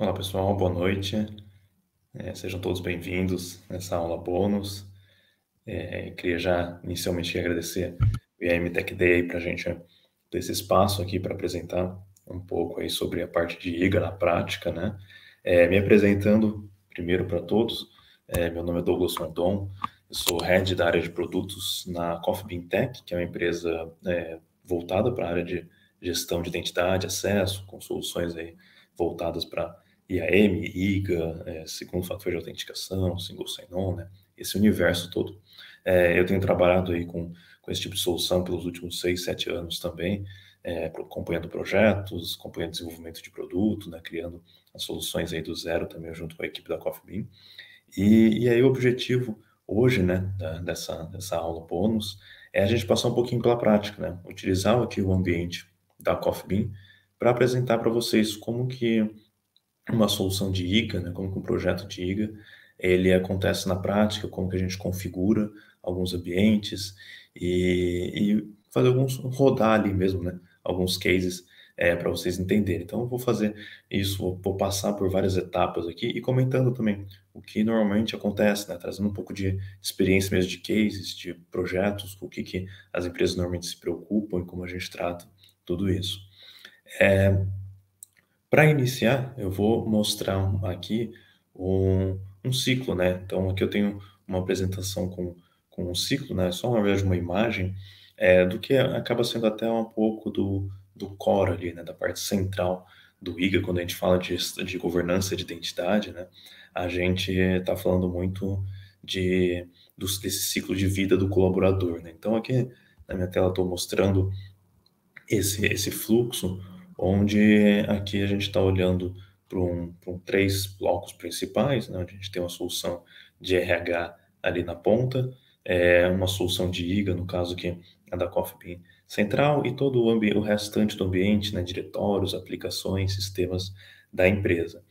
Olá pessoal, boa noite. É, sejam todos bem-vindos nessa aula bônus. É, queria já inicialmente agradecer o IAM Tech Day para a gente ter esse espaço aqui para apresentar um pouco aí sobre a parte de IGA na prática, né? É, me apresentando primeiro para todos, é, meu nome é Douglas Rondon, eu sou head da área de produtos na Coffee Bean Tech, que é uma empresa é, voltada para a área de gestão de identidade, acesso, com soluções aí voltadas para IAM, IGA, é, segundo fator de autenticação, single sign-on, né? esse universo todo. É, eu tenho trabalhado aí com, com esse tipo de solução pelos últimos seis, sete anos também, é, acompanhando projetos, acompanhando desenvolvimento de produto, né? criando as soluções aí do zero também junto com a equipe da Coffee E, e aí o objetivo hoje, né, da, dessa, dessa aula bônus, é a gente passar um pouquinho pela prática, né? Utilizar aqui o ambiente da Coffee para apresentar para vocês como que uma solução de IGA, né, como que um projeto de IGA ele acontece na prática, como que a gente configura alguns ambientes e, e fazer alguns rodar ali mesmo, né, alguns cases é, para vocês entenderem. Então, eu vou fazer isso, vou passar por várias etapas aqui e comentando também o que normalmente acontece, né? trazendo um pouco de experiência mesmo de cases, de projetos, o que, que as empresas normalmente se preocupam e como a gente trata tudo isso. É, para iniciar, eu vou mostrar aqui um, um, ciclo, né? Então, aqui eu tenho uma apresentação com, com um ciclo, né? Só, uma vez uma imagem é, do que acaba sendo até um pouco do, do core ali, né? Da parte central do IGA, quando a gente fala de, de governança de identidade, né? A gente está falando muito de, dos, desse ciclo de vida do colaborador, né? Então, aqui na minha tela estou mostrando esse, esse fluxo onde aqui a gente está olhando para um, um, três blocos principais, né, onde a gente tem uma solução de RH ali na ponta, é, uma solução de IGA, no caso que a é da Coffee Bean Central, e todo o, o restante do ambiente, né, diretórios, aplicações, sistemas da empresa.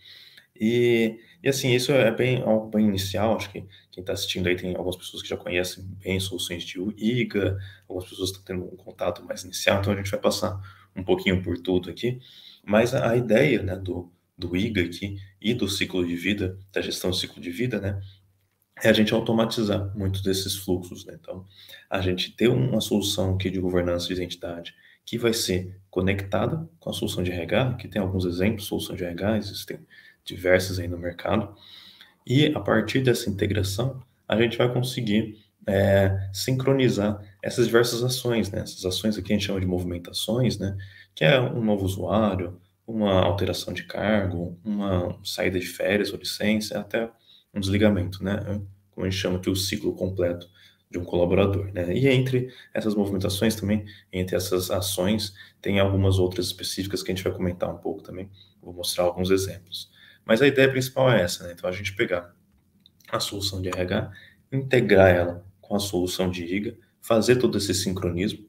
E, e assim, isso é bem bem inicial, acho que quem está assistindo aí tem algumas pessoas que já conhecem bem soluções de IGA, algumas pessoas estão tendo um contato mais inicial, então a gente vai passar um pouquinho por tudo aqui, mas a, a ideia né, do, do IGA aqui e do ciclo de vida, da gestão do ciclo de vida, né, é a gente automatizar muitos desses fluxos. Né? Então, a gente ter uma solução aqui de governança de entidade que vai ser conectada com a solução de RH, que tem alguns exemplos, solução de RH, existem diversas aí no mercado, e a partir dessa integração, a gente vai conseguir é, sincronizar essas diversas ações, né? Essas ações aqui a gente chama de movimentações, né? Que é um novo usuário, uma alteração de cargo, uma saída de férias ou licença, até um desligamento, né? Como a gente chama aqui o ciclo completo de um colaborador, né? E entre essas movimentações também, entre essas ações, tem algumas outras específicas que a gente vai comentar um pouco também. Vou mostrar alguns exemplos. Mas a ideia principal é essa, né? Então a gente pegar a solução de RH, integrar ela com a solução de IGA, fazer todo esse sincronismo.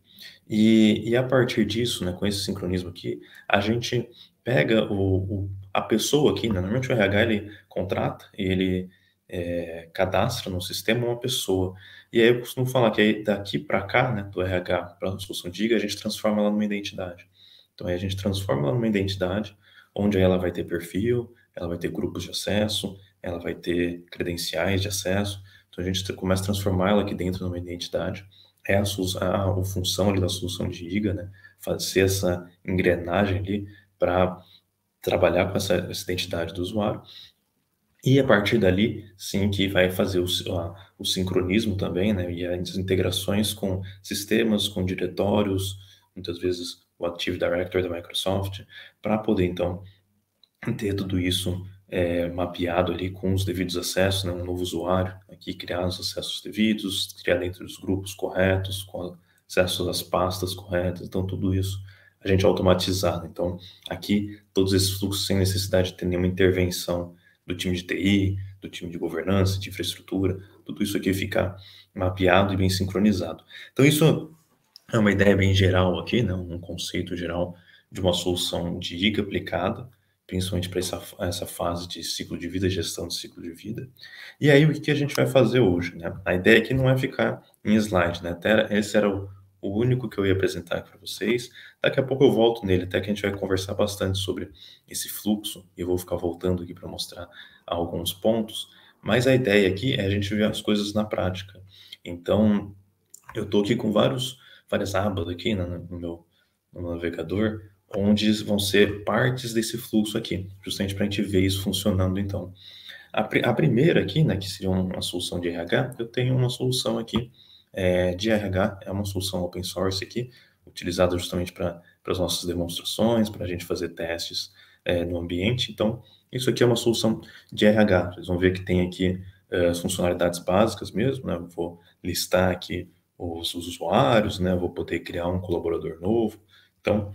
E, e a partir disso, né, com esse sincronismo aqui, a gente pega o, o a pessoa aqui, né, normalmente o RH ele contrata e ele é, cadastra no sistema uma pessoa. E aí eu costumo falar que aí, daqui para cá, né, do RH para a solução de a gente transforma ela numa identidade. Então aí a gente transforma ela numa identidade, onde ela vai ter perfil, ela vai ter grupos de acesso, ela vai ter credenciais de acesso, então a gente começa a transformar ela aqui dentro numa identidade. É a, a, a função ali da solução de IGA, né? Fazer essa engrenagem ali para trabalhar com essa, essa, identidade do usuário. E a partir dali, sim, que vai fazer o, a, o sincronismo também, né? E as integrações com sistemas, com diretórios, muitas vezes o Active Directory da Microsoft, para poder então ter tudo isso é, mapeado ali com os devidos acessos, né? um novo usuário aqui criar os acessos devidos, criar dentro dos grupos corretos, com acessos às pastas corretas, então tudo isso a gente automatizado. Então aqui todos esses fluxos sem necessidade de ter nenhuma intervenção do time de TI, do time de governança, de infraestrutura, tudo isso aqui ficar mapeado e bem sincronizado. Então isso é uma ideia bem geral aqui, né? um conceito geral de uma solução de IG aplicada principalmente para essa, essa fase de ciclo de vida, gestão de ciclo de vida. E aí, o que a gente vai fazer hoje? Né? A ideia aqui não é ficar em slide, né? Até esse era o, o único que eu ia apresentar para vocês. Daqui a pouco eu volto nele, até que a gente vai conversar bastante sobre esse fluxo, e eu vou ficar voltando aqui para mostrar alguns pontos. Mas a ideia aqui é a gente ver as coisas na prática. Então, eu estou aqui com vários, várias abas aqui né, no meu no navegador, onde vão ser partes desse fluxo aqui, justamente para a gente ver isso funcionando então. A, pr a, primeira aqui, né, que seria uma solução de RH, eu tenho uma solução aqui é, de RH, é uma solução open source aqui, utilizada justamente para as nossas demonstrações, para a gente fazer testes é, no ambiente. Então, isso aqui é uma solução de RH. Vocês vão ver que tem aqui é, as funcionalidades básicas mesmo, né? vou listar aqui os, os usuários, né? vou poder criar um colaborador novo. Então,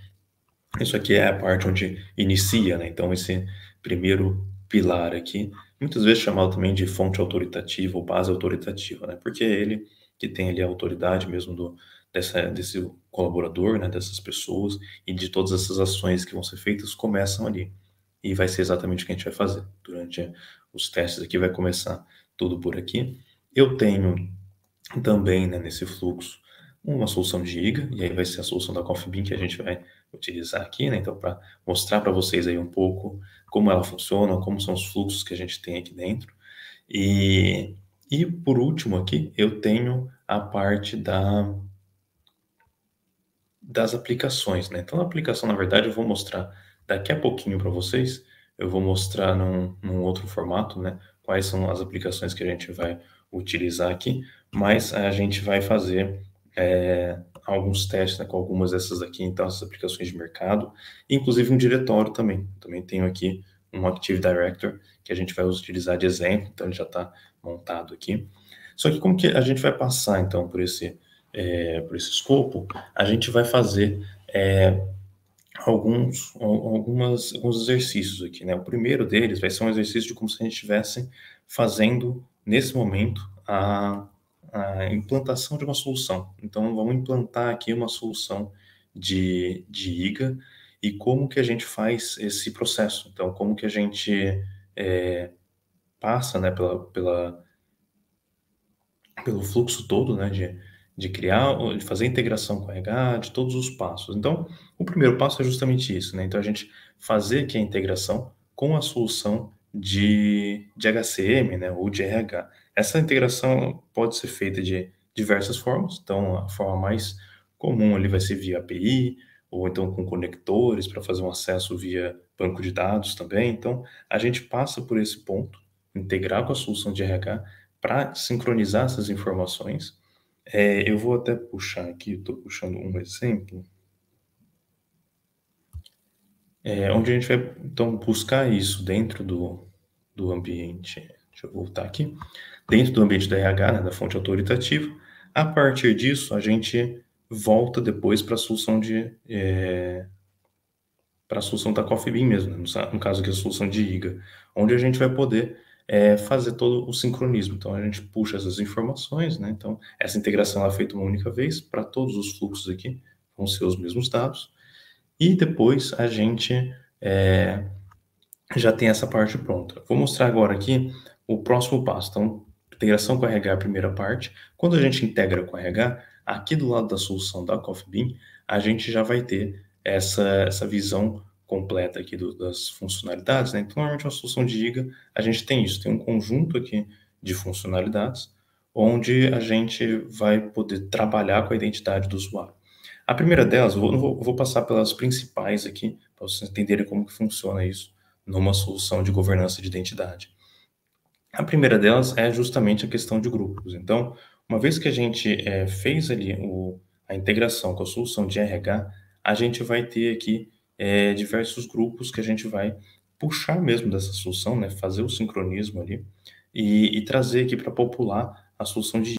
isso aqui é a parte onde inicia, né? Então, esse primeiro pilar aqui, muitas vezes chamado também de fonte autoritativa ou base autoritativa, né? Porque é ele que tem ali a autoridade mesmo do, dessa, desse colaborador, né? Dessas pessoas e de todas essas ações que vão ser feitas começam ali. E vai ser exatamente o que a gente vai fazer. Durante os testes aqui vai começar tudo por aqui. Eu tenho também né, nesse fluxo uma solução de IGA, e aí vai ser a solução da Coffee Bean que a gente vai utilizar aqui, né? Então, para mostrar para vocês aí um pouco como ela funciona, como são os fluxos que a gente tem aqui dentro. E, e por último aqui, eu tenho a parte da das aplicações, né? Então, a aplicação, na verdade, eu vou mostrar daqui a pouquinho para vocês, eu vou mostrar num, num outro formato, né? Quais são as aplicações que a gente vai utilizar aqui, mas a gente vai fazer é, alguns testes né, com algumas dessas aqui, então, essas aplicações de mercado, inclusive um diretório também. Também tenho aqui um Active Director que a gente vai utilizar de exemplo, então ele já está montado aqui. Só que como que a gente vai passar, então, por esse, é, por esse escopo? A gente vai fazer é, alguns, algumas, alguns exercícios aqui, né? O primeiro deles vai ser um exercício de como se a gente estivesse fazendo, nesse momento, a a implantação de uma solução. Então, vamos implantar aqui uma solução de, de IGA e como que a gente faz esse processo. Então, como que a gente é, passa né, pela, pela, pelo fluxo todo né, de, de criar, de fazer integração com a RH, de todos os passos. Então, o primeiro passo é justamente isso, né? Então, a gente fazer aqui a integração com a solução de, de HCM, né, ou de RH. Essa integração pode ser feita de diversas formas, então a forma mais comum ali vai ser via API, ou então com conectores para fazer um acesso via banco de dados também. Então, a gente passa por esse ponto, integrar com a solução de RH para sincronizar essas informações. É, eu vou até puxar aqui, estou puxando um exemplo, é, onde a gente vai então buscar isso dentro do, do ambiente. Deixa eu voltar aqui dentro do ambiente da RH, né, da fonte autoritativa. A partir disso, a gente volta depois para a solução de é, para a solução da Coffee Bean mesmo, né, no, no, caso aqui a solução de IGA, onde a gente vai poder é, fazer todo o sincronismo. Então a gente puxa essas informações, né? Então essa integração é feita uma única vez para todos os fluxos aqui vão ser os mesmos dados e depois a gente é, já tem essa parte pronta. Vou mostrar agora aqui o próximo passo. Então integração com RH é a primeira parte. Quando a gente integra com RH, aqui do lado da solução da Coffee Bean, a gente já vai ter essa, essa visão completa aqui do, das funcionalidades. Né? Então, normalmente, uma solução de IGA, a gente tem isso, tem um conjunto aqui de funcionalidades, onde a gente vai poder trabalhar com a identidade do usuário. A primeira delas, vou, vou, vou passar pelas principais aqui, para vocês entenderem como que funciona isso numa solução de governança de identidade. A primeira delas é justamente a questão de grupos. Então, uma vez que a gente é, fez ali o, a integração com a solução de RH, a gente vai ter aqui é, diversos grupos que a gente vai puxar mesmo dessa solução, né, fazer o sincronismo ali e, e trazer aqui para popular a solução de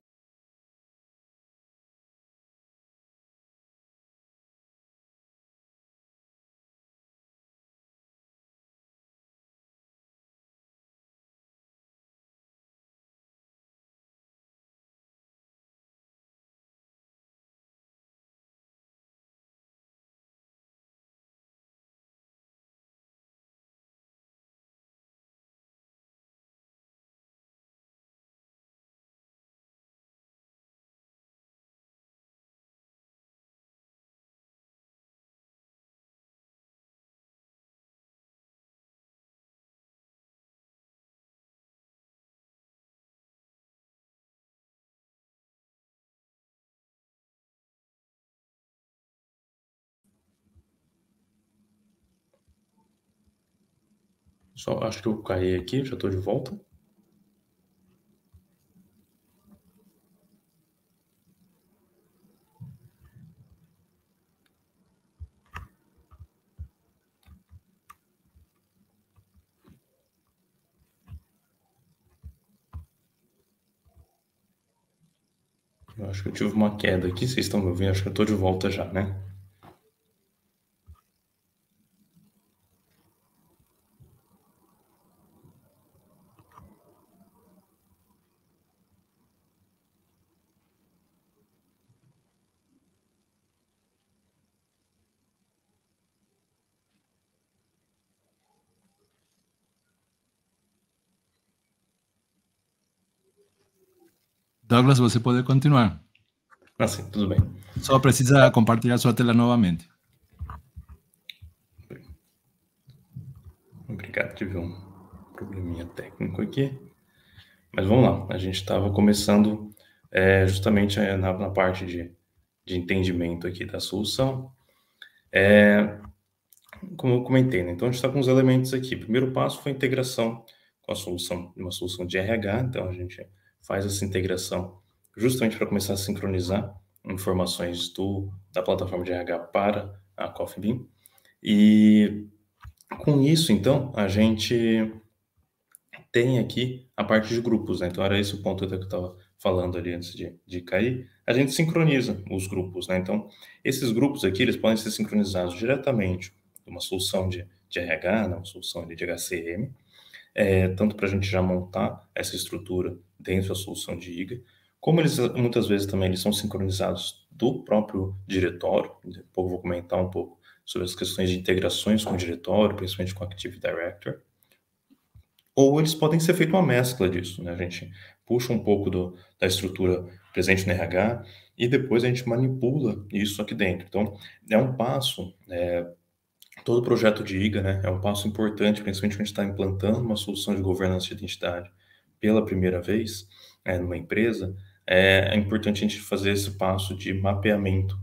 Só acho que eu caí aqui, já estou de volta. Eu acho que eu tive uma queda aqui, vocês estão me ouvindo? Acho que eu estou de volta já, né? Carlos, você pode continuar. Ah, sim, tudo bem. Só precisa compartilhar sua tela novamente. Obrigado, tive um probleminha técnico aqui. Mas vamos lá, a gente estava começando é, justamente é, na, na parte de, de, entendimento aqui da solução. É, como eu comentei, né? então a gente está com os elementos aqui. O primeiro passo foi a integração com a solução, uma solução de RH, então a gente faz essa integração justamente para começar a sincronizar informações do, da plataforma de RH para a Coffee Bean. E com isso, então, a gente tem aqui a parte de grupos, né? Então, era esse o ponto que eu estava falando ali antes de, de cair. A gente sincroniza os grupos, né? Então, esses grupos aqui, eles podem ser sincronizados diretamente de uma solução de, de RH, né? uma solução de HCM, é, eh, tanto para a gente já montar essa estrutura dentro da solução de IGA. Como eles muitas vezes também eles são sincronizados do próprio diretório, depois né? vou comentar um pouco sobre as questões de integrações com o diretório, principalmente com o Active Directory, Ou eles podem ser feito uma mescla disso, né? A gente puxa um pouco do, da estrutura presente no RH e depois a gente manipula isso aqui dentro. Então, é um passo, é, todo projeto de IGA, né? É um passo importante, principalmente quando a gente está implantando uma solução de governança de identidade pela primeira vez é, numa empresa, é, é, importante a gente fazer esse passo de mapeamento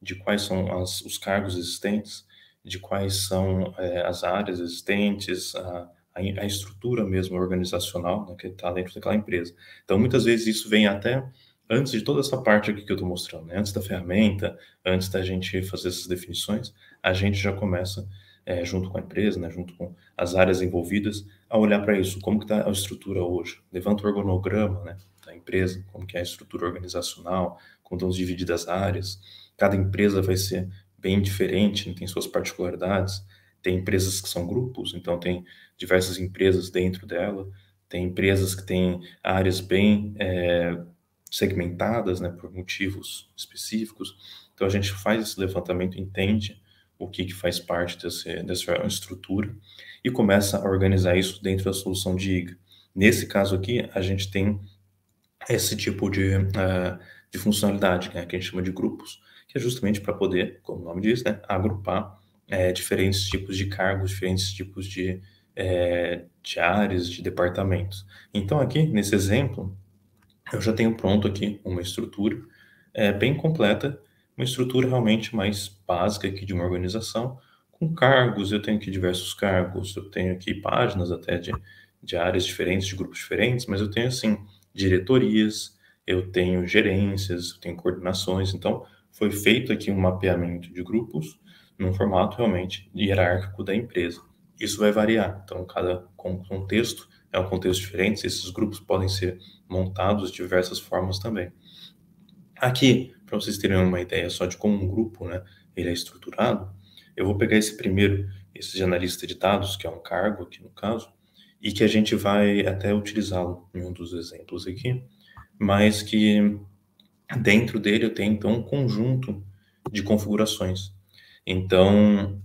de quais são as, os cargos existentes, de quais são é, as áreas existentes, a, a, estrutura mesmo organizacional né, que está dentro daquela empresa. Então, muitas vezes isso vem até antes de toda essa parte aqui que eu estou mostrando, né? antes da ferramenta, antes da gente fazer essas definições, a gente já começa é, junto com a empresa, né, junto com as áreas envolvidas, a olhar para isso, como que está a estrutura hoje, levanta o organograma né, da empresa, como que é a estrutura organizacional, como estão divididas as áreas, cada empresa vai ser bem diferente, né, tem suas particularidades, tem empresas que são grupos, então tem diversas empresas dentro dela, tem empresas que têm áreas bem é, segmentadas, né, por motivos específicos, então a gente faz esse levantamento, entende o que, que faz parte desse, dessa estrutura e começa a organizar isso dentro da solução de IGA. Nesse caso aqui, a gente tem esse tipo de, uh, de funcionalidade, né, que a gente chama de grupos, que é justamente para poder, como o nome diz, né, agrupar é, diferentes tipos de cargos, diferentes tipos de, é, de áreas, de departamentos. Então, aqui, nesse exemplo, eu já tenho pronto aqui uma estrutura é, bem completa uma estrutura realmente mais básica aqui de uma organização, com cargos, eu tenho aqui diversos cargos, eu tenho aqui páginas até de, de áreas diferentes, de grupos diferentes, mas eu tenho, assim, diretorias, eu tenho gerências, eu tenho coordenações, então foi feito aqui um mapeamento de grupos num formato realmente hierárquico da empresa. Isso vai variar, então cada contexto é um contexto diferente, esses grupos podem ser montados de diversas formas também. Aqui, para vocês terem uma ideia só de como um grupo né, ele é estruturado, eu vou pegar esse primeiro, esse de analista de dados, que é um cargo aqui no caso, e que a gente vai até utilizá-lo em um dos exemplos aqui, mas que dentro dele eu tenho então um conjunto de configurações. Então,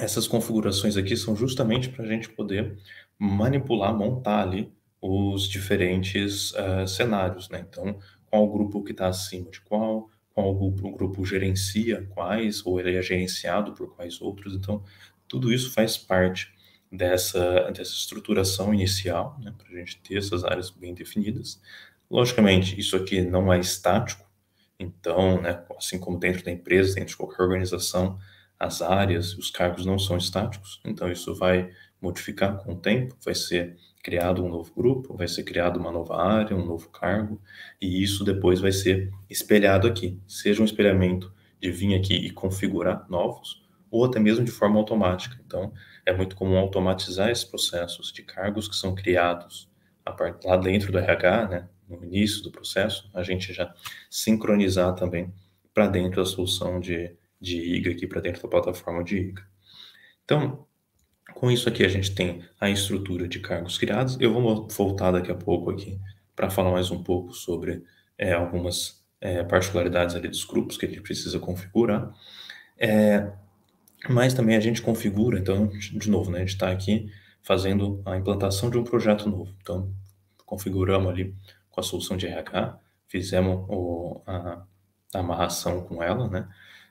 essas configurações aqui são justamente para a gente poder manipular, montar ali os diferentes uh, cenários, né? Então, qual grupo que está acima de qual, qual grupo, grupo gerencia quais, ou ele é gerenciado por quais outros. Então, tudo isso faz parte dessa, dessa estruturação inicial, né, para a gente ter essas áreas bem definidas. Logicamente, isso aqui não é estático, então, né, assim como dentro da empresa, dentro de qualquer organização, as áreas, os cargos não são estáticos, então isso vai modificar com o tempo, vai ser criado um novo grupo, vai ser criado uma nova área, um novo cargo, e isso depois vai ser espelhado aqui, seja um espelhamento de vir aqui e configurar novos, ou até mesmo de forma automática. Então, é muito comum automatizar esses processos de cargos que são criados lá dentro do RH, né, no início do processo, a gente já sincronizar também para dentro da solução de, de IGA aqui, para dentro da plataforma de IGA. Então, com isso aqui a gente tem a estrutura de cargos criados. Eu vou voltar daqui a pouco aqui para falar mais um pouco sobre é, algumas é, particularidades ali dos grupos que a gente precisa configurar. É, mas também a gente configura, então, de novo, né, a gente está aqui fazendo a implantação de um projeto novo. Então, configuramos ali com a solução de RH, fizemos o, a, a, amarração com ela, né?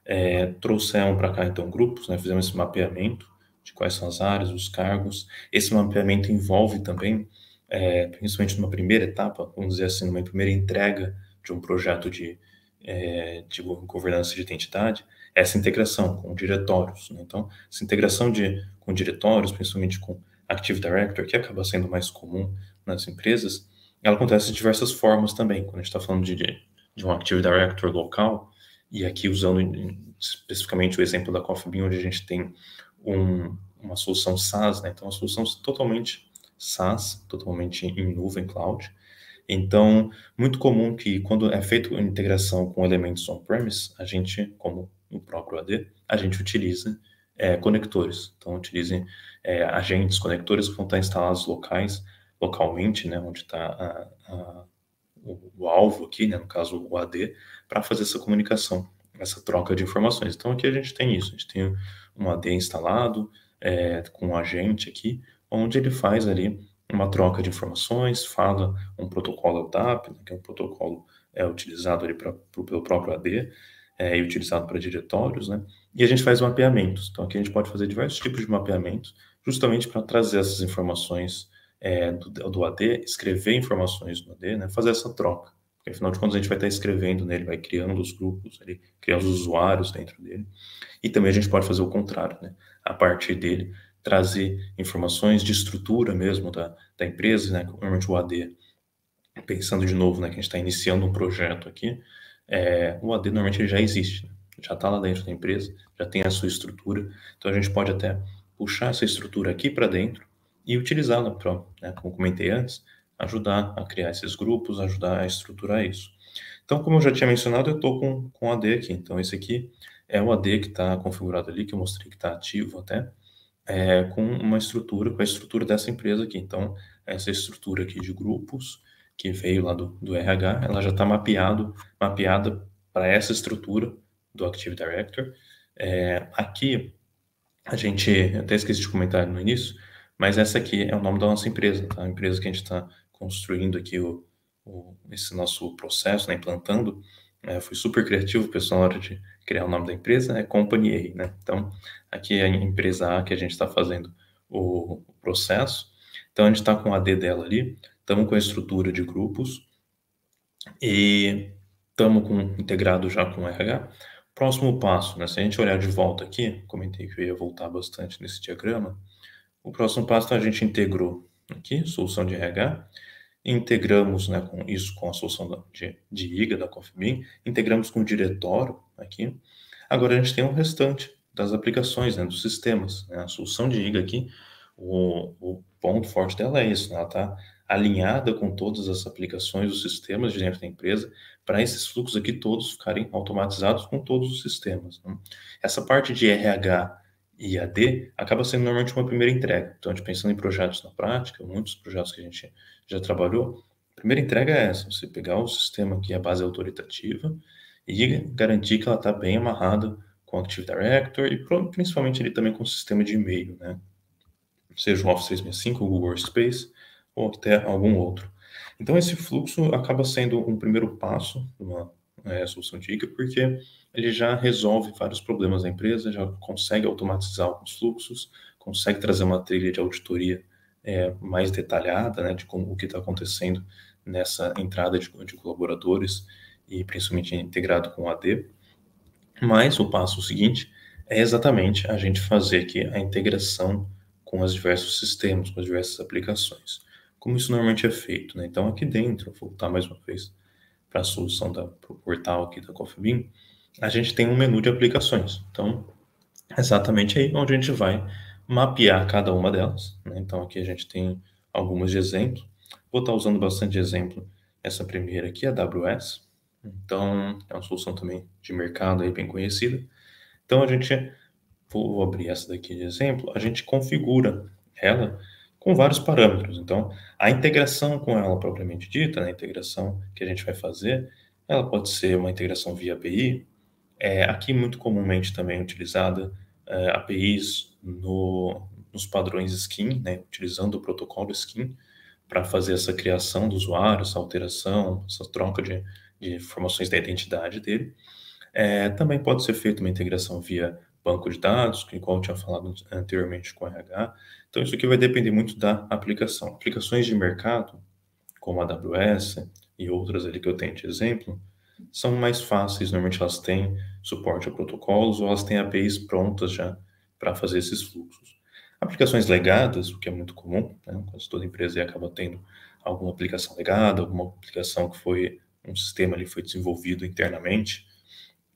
É, trouxemos para cá, então, grupos, né? fizemos esse mapeamento de quais são as áreas, os cargos. Esse mapeamento envolve também, é, principalmente numa primeira etapa, vamos dizer assim, numa primeira entrega de um projeto de, é, de governança de identidade, essa integração com diretórios. Né? Então, essa integração de, com diretórios, principalmente com Active Director, que acaba sendo mais comum nas empresas, ela acontece de diversas formas também. Quando a gente está falando de, de, de um Active Director local, e aqui usando especificamente o exemplo da Coffee Bean, onde a gente tem um, uma solução SaaS, né? Então, uma solução totalmente SaaS, totalmente em nuvem cloud. Então, muito comum que quando é feita a integração com elementos on-premise, a gente, como no próprio AD, a gente utiliza é, conectores. Então, utilizem é, agentes, conectores que vão estar instalados locais, localmente, né, onde está o, o, alvo aqui, né, no caso o AD, para fazer essa comunicação essa troca de informações. Então aqui a gente tem isso, a gente tem um AD instalado é, com um agente aqui, onde ele faz ali uma troca de informações, fala um protocolo DAP, né, que é um protocolo é, utilizado ali pra, pro, pelo próprio AD é, e utilizado para diretórios, né? E a gente faz mapeamentos. Então aqui a gente pode fazer diversos tipos de mapeamentos, justamente para trazer essas informações é, do, do AD, escrever informações no AD, né? Fazer essa troca. Porque, afinal de contas, a gente vai estar escrevendo nele, vai criando os grupos, ele criando os usuários dentro dele. E também a gente pode fazer o contrário, né? A partir dele, trazer informações de estrutura mesmo da, da empresa, né? Normalmente o AD, pensando de novo, né? Que a gente está iniciando um projeto aqui, é, o AD normalmente já existe, né? já está lá dentro da empresa, já tem a sua estrutura. Então, a gente pode até puxar essa estrutura aqui para dentro e utilizá-la, né? como comentei antes, ajudar a criar esses grupos, ajudar a estruturar isso. Então, como eu já tinha mencionado, eu estou com, com AD aqui. Então, esse aqui é o AD que está configurado ali, que eu mostrei que está ativo até, é, com uma estrutura, com a estrutura dessa empresa aqui. Então, essa estrutura aqui de grupos, que veio lá do, do RH, ela já está mapeado, mapeada para essa estrutura do Active Director. É, aqui, a gente, até esqueci de comentar no início, mas essa aqui é o nome da nossa empresa, tá? A empresa que a gente está construindo aqui o, o, esse nosso processo, né, implantando, é, né, fui super criativo, pessoal, na hora de criar o nome da empresa, é Company A, né? Então, aqui é a empresa A que a gente está fazendo o, o processo. Então, a gente está com o AD dela ali, estamos com a estrutura de grupos e estamos com, integrado já com o RH. Próximo passo, né? Se a gente olhar de volta aqui, comentei que eu ia voltar bastante nesse diagrama, o próximo passo é a gente integrou aqui, solução de RH, integramos né, com isso com a solução de, de IGA, da COFBIN, integramos com o diretório aqui. Agora a gente tem o restante das aplicações, né, dos sistemas. Né? A solução de IGA aqui, o, o ponto forte dela é isso, né? ela está alinhada com todas as aplicações, os sistemas de dentro da empresa, para esses fluxos aqui todos ficarem automatizados com todos os sistemas. Né? Essa parte de RH e acaba sendo normalmente uma primeira entrega. Então, a gente pensando em projetos na prática, muitos projetos que a gente já trabalhou, a primeira entrega é essa, você pegar o sistema que é a base autoritativa e garantir que ela está bem amarrada com o Active Directory e principalmente ele também com o sistema de e-mail, né? Seja o Office 365, o Google Workspace ou até algum outro. Então, esse fluxo acaba sendo um primeiro passo de uma é, eh, solução de ICA, porque ele já resolve vários problemas da empresa, já consegue automatizar alguns fluxos, consegue trazer uma trilha de auditoria é, mais detalhada né, de como o que está acontecendo nessa entrada de, de, colaboradores e principalmente integrado com o AD. Mas o passo seguinte é exatamente a gente fazer aqui a integração com os diversos sistemas, com as diversas aplicações. Como isso normalmente é feito, né? Então aqui dentro, vou voltar mais uma vez para a solução do portal aqui da Coffee Bean, a gente tem um menu de aplicações. Então, exatamente aí onde a gente vai mapear cada uma delas. Né? Então, aqui a gente tem algumas de exemplo. Vou estar usando bastante de exemplo essa primeira aqui, a AWS. Então, é uma solução também de mercado aí bem conhecida. Então, a gente, vou abrir essa daqui de exemplo, a gente configura ela com vários parâmetros. Então, a integração com ela propriamente dita, né? a integração que a gente vai fazer, ela pode ser uma integração via API, é aqui muito comumente também é utilizada é, APIs no, nos padrões skin, né, utilizando o protocolo skin para fazer essa criação do usuário, essa alteração, essa troca de, de informações da identidade dele. É, também pode ser feita uma integração via banco de dados, que qual eu tinha falado anteriormente com o RH. Então, isso aqui vai depender muito da aplicação. Aplicações de mercado, como a AWS e outras ali que eu tenho de exemplo, são mais fáceis, normalmente elas têm suporte a protocolos ou elas têm APIs prontas já para fazer esses fluxos. Aplicações legadas, o que é muito comum, né? quase toda empresa acaba tendo alguma aplicação legada, alguma aplicação que foi um sistema ali foi desenvolvido internamente,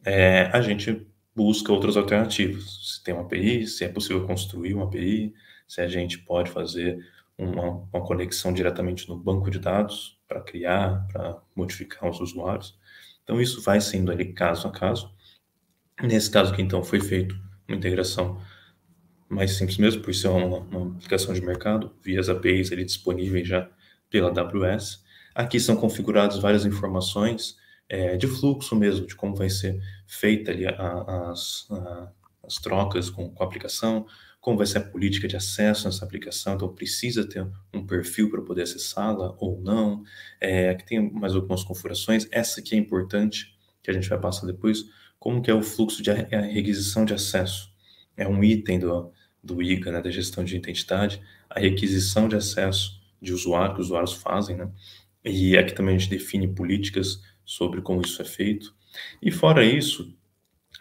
é, a gente busca outras alternativas. Se tem uma API, se é possível construir uma API, se a gente pode fazer uma, uma conexão diretamente no banco de dados para criar, para modificar os usuários. Então, isso vai sendo ali caso a caso. Nesse caso aqui, então, foi feito uma integração mais simples mesmo, por ser uma, uma aplicação de mercado, via as APIs ali disponíveis já pela AWS. Aqui são configuradas várias informações é, de fluxo mesmo, de como vai ser feita ali a, a, as, a, as trocas com, com a aplicação, como vai ser a política de acesso nessa aplicação, então precisa ter um perfil para poder acessá-la ou não. É, aqui tem mais algumas configurações, essa aqui é importante, que a gente vai passar depois, como que é o fluxo de requisição de acesso. É um item do, do IGA, né, da gestão de identidade, a requisição de acesso de usuário, que os usuários fazem, né? E aqui também a gente define políticas sobre como isso é feito. E fora isso,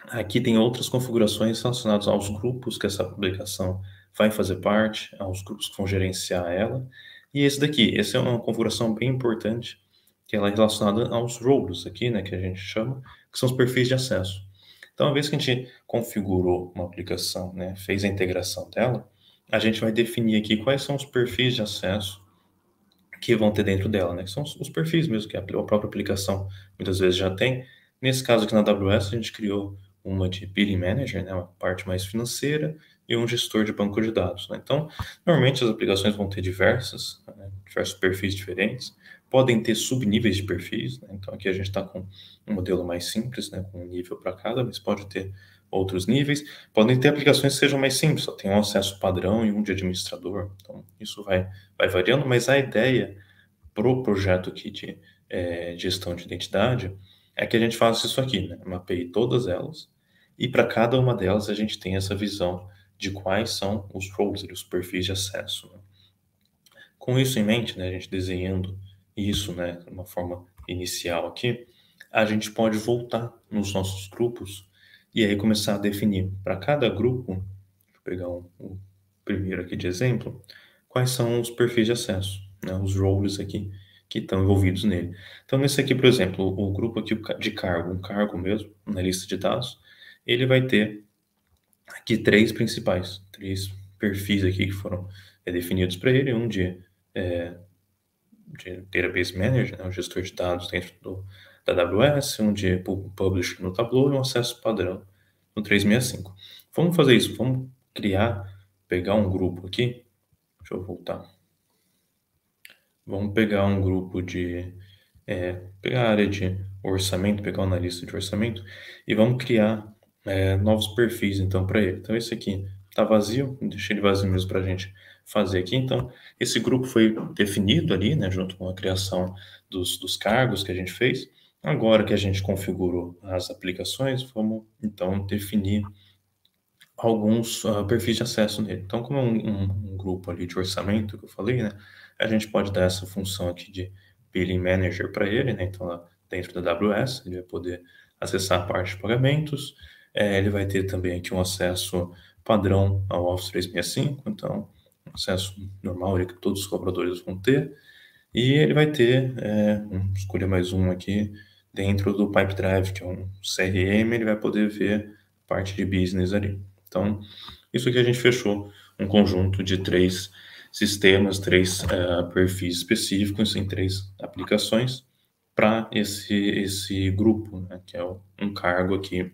Aqui tem outras configurações relacionadas aos grupos que essa publicação vai fazer parte, aos grupos que vão gerenciar ela. E esse daqui, essa é uma configuração bem importante, que ela é relacionada aos roles aqui, né, que a gente chama, que são os perfis de acesso. Então, uma vez que a gente configurou uma aplicação, né, fez a integração dela, a gente vai definir aqui quais são os perfis de acesso que vão ter dentro dela, né, que são os perfis mesmo que a própria aplicação muitas vezes já tem. Nesse caso aqui na AWS, a gente criou uma de billing manager, né, a parte mais financeira, e um gestor de banco de dados. Né? Então, normalmente as aplicações vão ter diversas, né, diversos perfis diferentes, podem ter subníveis de perfis. Né? Então, aqui a gente está com um modelo mais simples, né, com um nível para cada, mas pode ter outros níveis. Podem ter aplicações que sejam mais simples, só tem um acesso padrão e um de administrador. Então, isso vai, vai variando, mas a ideia para o projeto aqui de é, gestão de identidade é que a gente faça isso aqui, né? mapeie todas elas, e para cada uma delas a gente tem essa visão de quais são os roles, os perfis de acesso. Né? Com isso em mente, né, a gente desenhando isso né, de uma forma inicial aqui, a gente pode voltar nos nossos grupos e aí começar a definir para cada grupo, vou pegar o um, primeiro aqui de exemplo, quais são os perfis de acesso, né, os roles aqui que estão envolvidos nele. Então, nesse aqui, por exemplo, o, o grupo aqui de cargo, um cargo mesmo, na né, lista de dados, ele vai ter aqui três principais, três perfis aqui que foram é, definidos para ele, um de, é, de Database Manager, né, um gestor de dados dentro do, da AWS, um de Publish no Tableau e um acesso padrão no 365. Vamos fazer isso, vamos criar, pegar um grupo aqui, deixa eu voltar. Vamos pegar um grupo de, é, pegar a área de orçamento, pegar o analista de orçamento e vamos criar é, novos perfis então para ele. Então esse aqui está vazio, deixei ele vazio mesmo para a gente fazer aqui. Então esse grupo foi definido ali, né, junto com a criação dos, dos cargos que a gente fez. Agora que a gente configurou as aplicações, vamos então definir alguns uh, perfis de acesso nele. Então, como é um, um, um, grupo ali de orçamento que eu falei, né, a gente pode dar essa função aqui de Billing Manager para ele, né, então lá dentro da AWS ele vai poder acessar a parte de pagamentos, é, ele vai ter também aqui um acesso padrão ao Office 365, então um acesso normal que todos os colaboradores vão ter, e ele vai ter, é, escolher mais um aqui, dentro do Pipedrive, que é um CRM, ele vai poder ver parte de business ali. Então, isso aqui a gente fechou um conjunto de três sistemas, três uh, perfis específicos em três aplicações para esse, esse grupo, né, que é um cargo aqui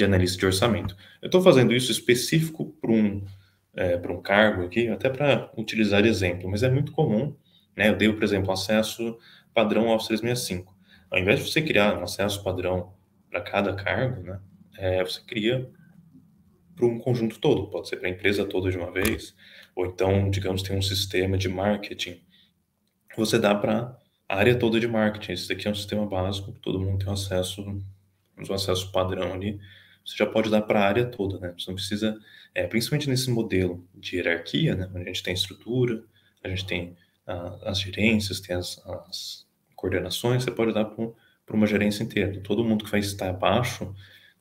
de analista de orçamento. Eu estou fazendo isso específico para um, é, para um cargo aqui, até para utilizar exemplo, mas é muito comum. Né? Eu dei, por exemplo, acesso padrão aos 365. Ao invés de você criar um acesso padrão para cada cargo, né, é, você cria para um conjunto todo, pode ser para a empresa toda de uma vez, ou então, digamos, tem um sistema de marketing, você dá para a área toda de marketing. Esse daqui é um sistema básico, todo mundo tem acesso, um acesso padrão ali, você já pode dar para a área toda, né? Você não precisa, é, principalmente nesse modelo de hierarquia, né? Onde a gente tem estrutura, a gente tem ah, as gerências, tem as, as coordenações, você pode dar para uma gerência inteira. Todo mundo que vai estar abaixo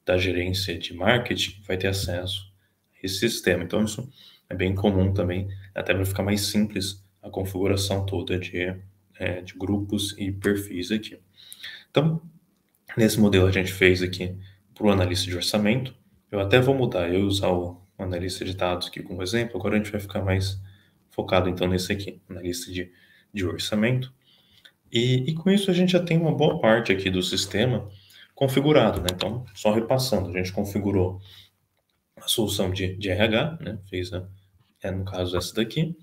da gerência de marketing vai ter acesso a esse sistema. Então, isso é bem comum também, até para ficar mais simples a configuração toda de, é, de grupos e perfis aqui. Então, nesse modelo a gente fez aqui para o analista de orçamento. Eu até vou mudar, eu usar o analista de dados aqui como exemplo, agora a gente vai ficar mais focado então nesse aqui, analista de, de orçamento. E, e com isso a gente já tem uma boa parte aqui do sistema configurado, né? Então, só repassando, a gente configurou a solução de, de RH, né? Fez, a, é, no caso, essa daqui.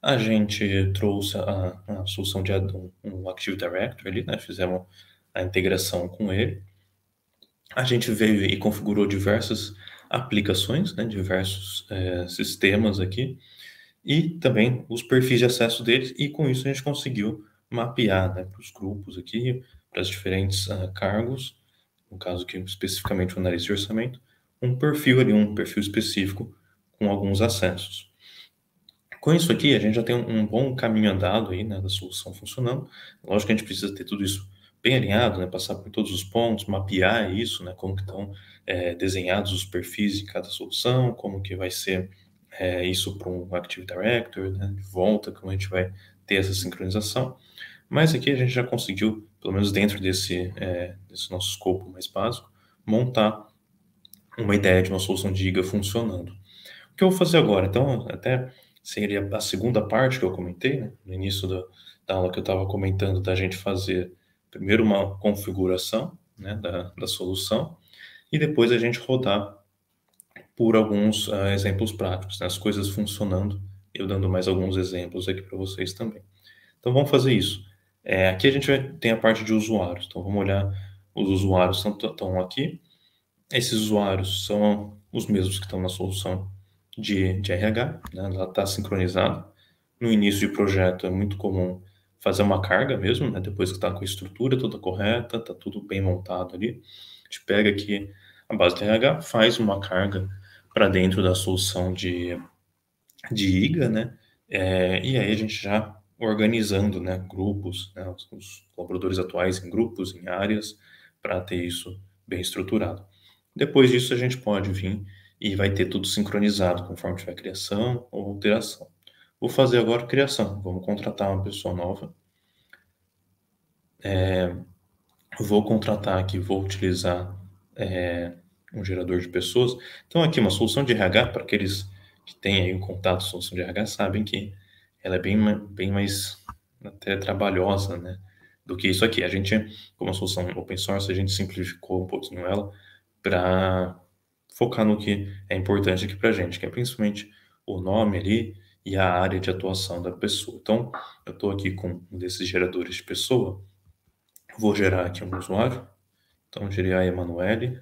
A gente trouxe a, a solução de um, um Active Directory ali, né? Fizemos a integração com ele a gente veio e configurou diversas aplicações, né, diversos é, sistemas aqui, e também os perfis de acesso deles, e com isso a gente conseguiu mapear né, para os grupos aqui, para os diferentes uh, cargos, no caso aqui especificamente o analista de orçamento, um perfil ali, um perfil específico com alguns acessos. Com isso aqui, a gente já tem um bom caminho andado aí, né, da solução funcionando. Lógico que a gente precisa ter tudo isso bem alinhado, né, passar por todos os pontos, mapear isso, né, como que estão é, desenhados os perfis de cada solução, como que vai ser é, isso para um Active Directory, né, de volta, como a gente vai ter essa sincronização. Mas aqui a gente já conseguiu, pelo menos dentro desse, é, desse nosso escopo mais básico, montar uma ideia de uma solução de IGA funcionando. O que eu vou fazer agora? Então, até seria a segunda parte que eu comentei, né, no início da, da aula que eu estava comentando da gente fazer primeiro uma configuração né, da, da solução e depois a gente rodar por alguns uh, exemplos práticos, né, as coisas funcionando, eu dando mais alguns exemplos aqui para vocês também. Então vamos fazer isso. É, aqui a gente tem a parte de usuários, então vamos olhar os usuários estão, estão aqui. Esses usuários são os mesmos que estão na solução de, de RH, né, ela está sincronizada. No início de projeto é muito comum fazer uma carga mesmo, né? Depois que está com a estrutura toda correta, está tudo bem montado ali, a gente pega aqui a base TH, faz uma carga para dentro da solução de, de IGA, né? É, e aí a gente já organizando, né? Grupos, né? Os, os colaboradores atuais em grupos, em áreas, para ter isso bem estruturado. Depois disso a gente pode vir e vai ter tudo sincronizado conforme tiver criação ou alteração. Vou fazer agora criação. Vamos contratar uma pessoa nova. É, vou contratar aqui, vou utilizar é, um gerador de pessoas. Então, aqui uma solução de RH, para aqueles que têm aí um contato solução de RH, sabem que ela é bem, bem mais até trabalhosa, né? Do que isso aqui. A gente, como a solução open source, a gente simplificou um pouquinho ela para focar no que é importante aqui para a gente, que é principalmente o nome ali, e a área de atuação da pessoa. Então, eu estou aqui com um desses geradores de pessoa, vou gerar aqui um usuário, então gerei a Emanuele,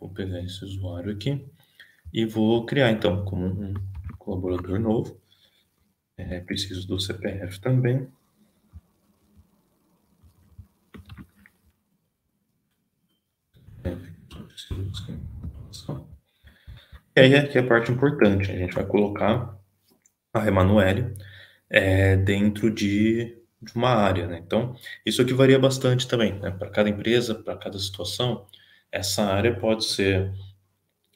vou pegar esse usuário aqui e vou criar então como um colaborador novo, é, preciso do CPF também, é, preciso de e aí aqui é a parte importante, a gente vai colocar a Emanuele é, dentro de, de, uma área, né? Então, isso aqui varia bastante também, né? Para cada empresa, para cada situação, essa área pode ser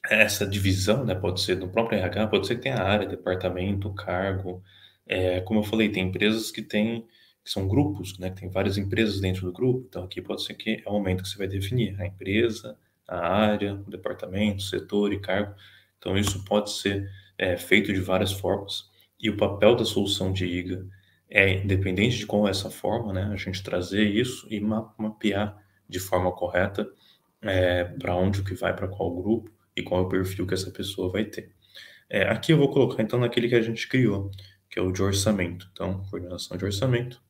essa divisão, né? Pode ser no próprio RH, pode ser que tenha área, departamento, cargo. É, como eu falei, tem empresas que têm que são grupos, né? Que tem várias empresas dentro do grupo. Então, aqui pode ser que é o momento que você vai definir a empresa, a área, o departamento, setor e cargo então, isso pode ser é, feito de várias formas e o papel da solução de IGA é, independente de qual é essa forma, né, a gente trazer isso e mapear de forma correta é, para onde o que vai, para qual grupo e qual é o perfil que essa pessoa vai ter. É, aqui eu vou colocar, então, naquele que a gente criou, que é o de orçamento. Então, coordenação de orçamento.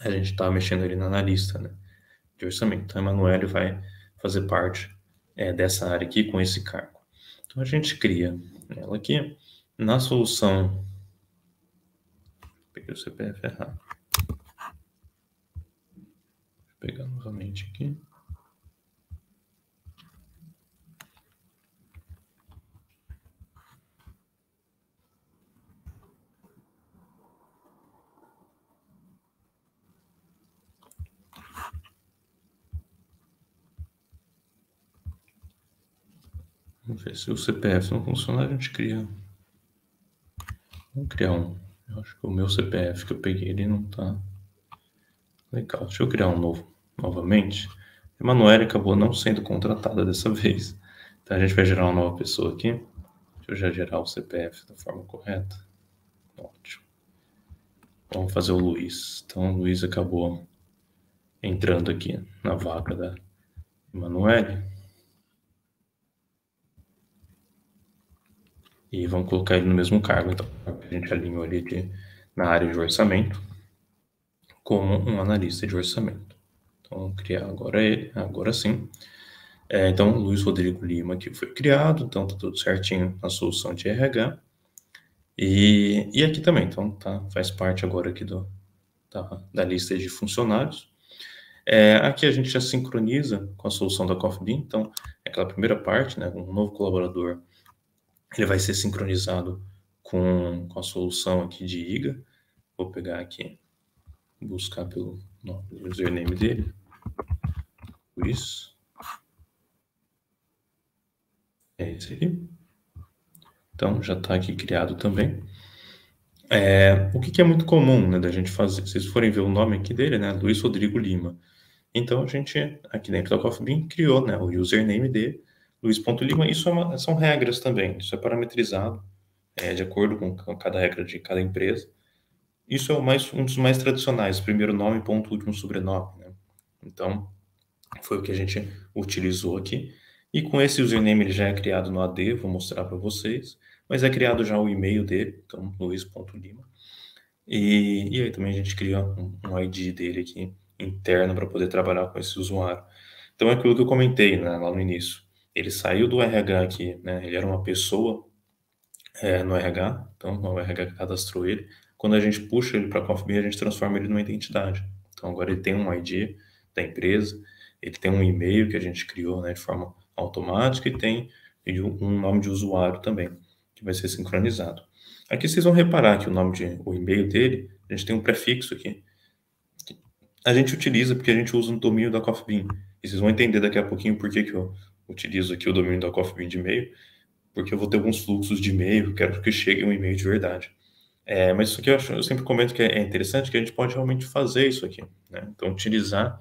A gente está mexendo ali na analista, né, de orçamento. Então, a Emanuele vai fazer parte é, dessa área aqui com esse cargo. Então a gente cria ela aqui na solução. Peguei o CPF errado. Vou pegar novamente aqui. Vamos ver se o CPF não funcionar, a gente cria. Vamos criar um. Eu acho que o meu CPF que eu peguei ele não tá legal. Deixa eu criar um novo novamente. Emanuele acabou não sendo contratada dessa vez. Então a gente vai gerar uma nova pessoa aqui. Deixa eu já gerar o CPF da forma correta. Ótimo. Vamos fazer o Luiz. Então o Luiz acabou entrando aqui na vaga da Emanuele. e vamos colocar ele no mesmo cargo. Então, é a gente alinhou ali de, na área de orçamento como um analista de orçamento. Então, vamos criar agora ele, agora sim. É, então, Luiz Rodrigo Lima aqui foi criado, então tá tudo certinho na solução de RH. E, e aqui também, então tá, faz parte agora aqui do, da, da lista de funcionários. É, aqui a gente já sincroniza com a solução da CoffeeBean, então é aquela primeira parte, né, um novo colaborador ele vai ser sincronizado com, com a solução aqui de IGA. Vou pegar aqui, buscar pelo não, username dele. Isso. É esse aqui. Então, já está aqui criado também. É, o que, que, é muito comum né, da gente fazer, se vocês forem ver o nome aqui dele, né, Luiz Rodrigo Lima. Então, a gente, aqui dentro da Coffee criou né, o username dele, Luiz Lima, isso é uma, são regras também, isso é parametrizado é, de acordo com cada regra de cada empresa. Isso é mais, um dos mais tradicionais, primeiro nome, ponto, último sobrenome. Né? Então, foi o que a gente utilizou aqui. E com esse username ele já é criado no AD, vou mostrar para vocês, mas é criado já o e-mail dele, então luiz.lima. E, e aí também a gente cria um, um ID dele aqui interno para poder trabalhar com esse usuário. Então é aquilo que eu comentei né, lá no início ele saiu do RH aqui, né? Ele era uma pessoa é, no RH, então o RH que cadastrou ele. Quando a gente puxa ele para a Bean, a gente transforma ele numa identidade. Então agora ele tem um ID da empresa, ele tem um e-mail que a gente criou né, de forma automática e tem um nome de usuário também, que vai ser sincronizado. Aqui vocês vão reparar que o nome de o e-mail dele, a gente tem um prefixo aqui. A gente utiliza porque a gente usa no domínio da CoffeeBean. E vocês vão entender daqui a pouquinho por que, que o, utilizo aqui o domínio da Coffee Bean de e-mail, porque eu vou ter alguns fluxos de e-mail, quero que chegue um e-mail de verdade. É, mas isso aqui eu, acho, eu, sempre comento que é, é interessante, que a gente pode realmente fazer isso aqui. Né? Então, utilizar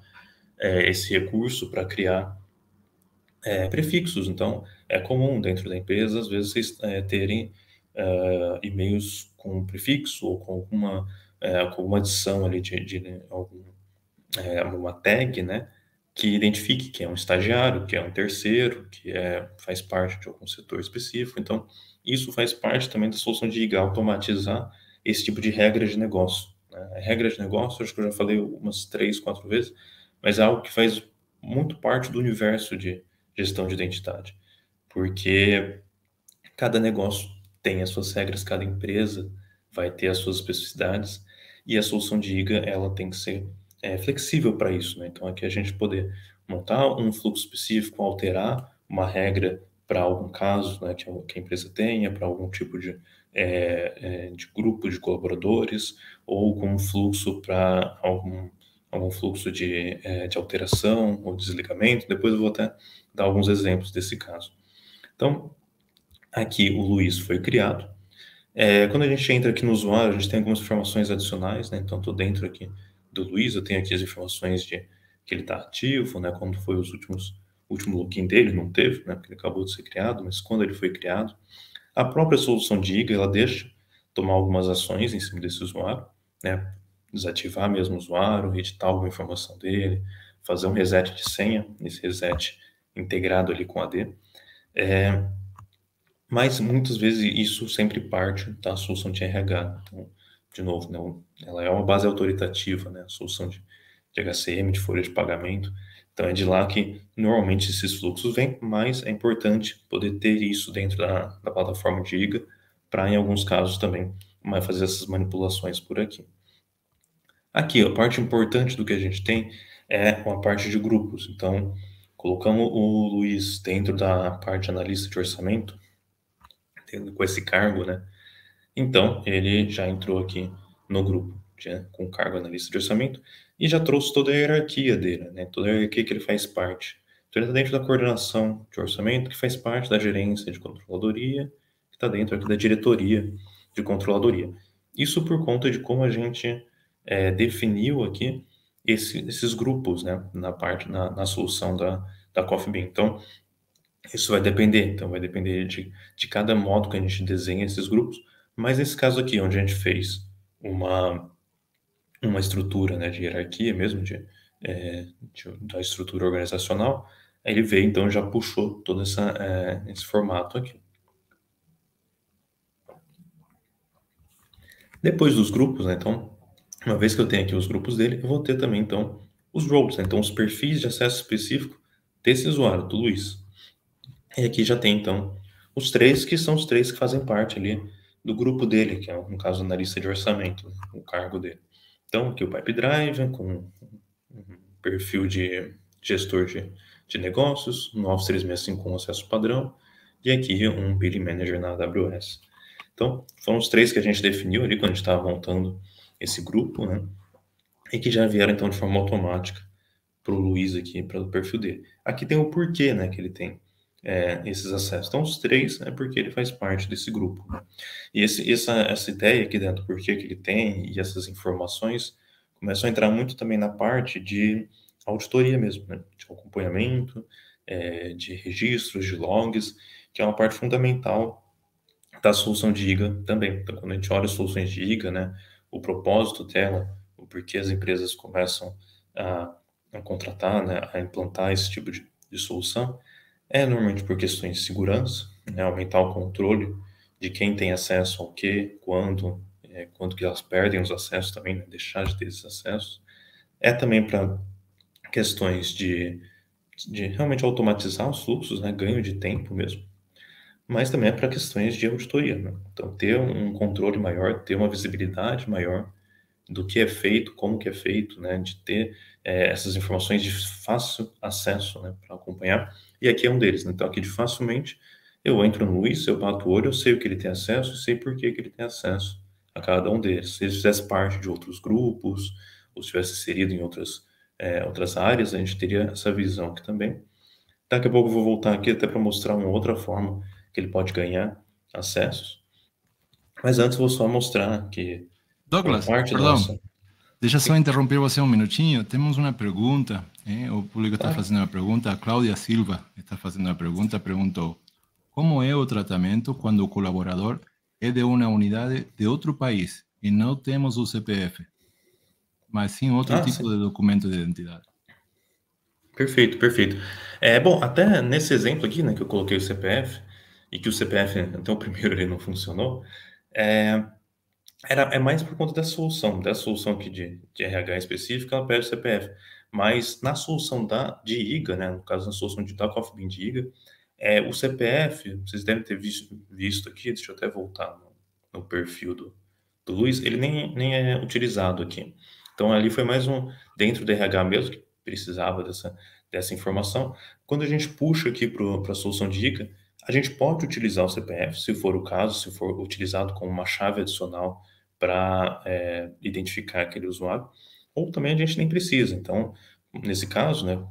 é, esse recurso para criar é, prefixos. Então, é comum dentro da empresa, às vezes, vocês é, terem é, e-mails com prefixo ou com alguma, com alguma adição ali de, de, de né, algum, tag, né? que identifique que é um estagiário, que é um terceiro, que é, faz parte de algum setor específico. Então, isso faz parte também da solução de IGA, automatizar esse tipo de regra de negócio. Né? Regra de negócio, acho que eu já falei umas três, quatro vezes, mas é algo que faz muito parte do universo de gestão de identidade, porque cada negócio tem as suas regras, cada empresa vai ter as suas especificidades, e a solução de IGA ela tem que ser é, flexível para isso. Né? Então, aqui a gente poder montar um fluxo específico, alterar uma regra para algum caso né, que, a, que, a, empresa tenha, para algum tipo de, é, é, de grupo de colaboradores, ou com fluxo para algum, algum fluxo de, é, de alteração ou desligamento. Depois eu vou até dar alguns exemplos desse caso. Então, aqui o Luiz foi criado. É, quando a gente entra aqui no usuário, a gente tem algumas informações adicionais, né? então estou dentro aqui do Luiz, eu tenho aqui as informações de que ele está ativo, né, quando foi os últimos último login dele, não teve, né, porque ele acabou de ser criado, mas quando ele foi criado. A própria solução de IGA, ela deixa tomar algumas ações em cima desse usuário, né, desativar mesmo o usuário, editar alguma informação dele, fazer um reset de senha, esse reset integrado ali com AD. É, mas muitas vezes isso sempre parte da solução de RH. Então, de novo, né, ela é uma base autoritativa, né, a solução de, de HCM, de folha de pagamento. Então é de lá que normalmente esses fluxos vêm, mas é importante poder ter isso dentro da, da plataforma de IGA para, em alguns casos, também fazer essas manipulações por aqui. Aqui, a parte importante do que a gente tem é uma parte de grupos. Então, colocamos o Luiz dentro da parte de analista de orçamento, com esse cargo, né? Então, ele já entrou aqui no grupo, já, com cargo analista de orçamento, e já trouxe toda a hierarquia dele, né? toda a hierarquia que ele faz parte. Então, ele está dentro da coordenação de orçamento, que faz parte da gerência de controladoria, que está dentro aqui da diretoria de controladoria. Isso por conta de como a gente é, definiu aqui esse, esses grupos, né, na parte, na, na solução da, da COFB. Então, isso vai depender, então vai depender de, de cada modo que a gente desenha esses grupos, mas nesse caso aqui, onde a gente fez uma, uma estrutura né, de hierarquia mesmo, de, é, de, da estrutura organizacional, ele veio então já puxou todo essa, é, esse formato aqui. Depois dos grupos, né, então, uma vez que eu tenho aqui os grupos dele, eu vou ter também então os roles, né, então os perfis de acesso específico desse usuário, tudo isso. E aqui já tem então os três que são os três que fazem parte ali do grupo dele, que é, no caso, analista de orçamento, o cargo dele. Então, aqui o Pipe Drive, com um perfil de gestor de, de negócios, um Office 365 com acesso padrão, e aqui um Billing Manager na AWS. Então, foram os três que a gente definiu ali quando a gente estava montando esse grupo, né? E que já vieram, então, de forma automática para o Luiz aqui, para o perfil dele. Aqui tem o porquê, né, que ele tem é, esses acessos. Então, os três é porque ele faz parte desse grupo. E esse, essa, essa ideia aqui dentro, por que ele tem, e essas informações, começam a entrar muito também na parte de auditoria mesmo, né? de acompanhamento, é, de registros, de logs, que é uma parte fundamental da solução de IGA também. Então, quando a gente olha as soluções de IGA, né, o propósito dela, o porquê as empresas começam a, a contratar, né, a implantar esse tipo de, de solução, é normalmente por questões de segurança, né, aumentar o controle de quem tem acesso ao que, quando, é, quanto que elas perdem os acessos também, né, deixar de ter esses acessos. É também para questões de, de realmente automatizar os fluxos, né, ganho de tempo mesmo, mas também é para questões de auditoria. Né? Então, ter um controle maior, ter uma visibilidade maior do que é feito, como que é feito, né, de ter é, essas informações de fácil acesso né, para acompanhar e aqui é um deles, né? Então, aqui de facilmente eu entro no Luiz, eu bato o olho, eu sei o que ele tem acesso, e sei por que, que ele tem acesso a cada um deles. Se ele fizesse parte de outros grupos, ou se tivesse inserido em outras, é, outras áreas, a gente teria essa visão aqui também. Daqui a pouco eu vou voltar aqui até para mostrar uma outra forma que ele pode ganhar acessos. Mas antes vou só mostrar que... Douglas, perdão, nossa... deixa só interromper você um minutinho. Temos uma pergunta é, o público está fazendo uma pergunta. A Cláudia Silva está fazendo uma pergunta. Perguntou: Como é o tratamento quando o colaborador é de uma unidade de outro país e não temos o CPF, mas sim outro ah, tipo sim. de documento de identidade? Perfeito, perfeito. É, bom, até nesse exemplo aqui, né, que eu coloquei o CPF e que o CPF, então, até o primeiro ele não funcionou, é, era, é mais por conta da solução, da solução aqui de, de RH específica, ela pede o CPF. Mas na solução da, de IGA, né, no caso, na solução de Duck BIN de IGA, é, o CPF, vocês devem ter visto, visto aqui, deixa eu até voltar no, no perfil do, do Luiz, ele nem, nem é utilizado aqui. Então, ali foi mais um, dentro do RH mesmo, que precisava dessa, dessa informação. Quando a gente puxa aqui para a solução de Iga, a gente pode utilizar o CPF, se for o caso, se for utilizado como uma chave adicional para é, identificar aquele usuário ou também a gente nem precisa. Então, nesse caso, né,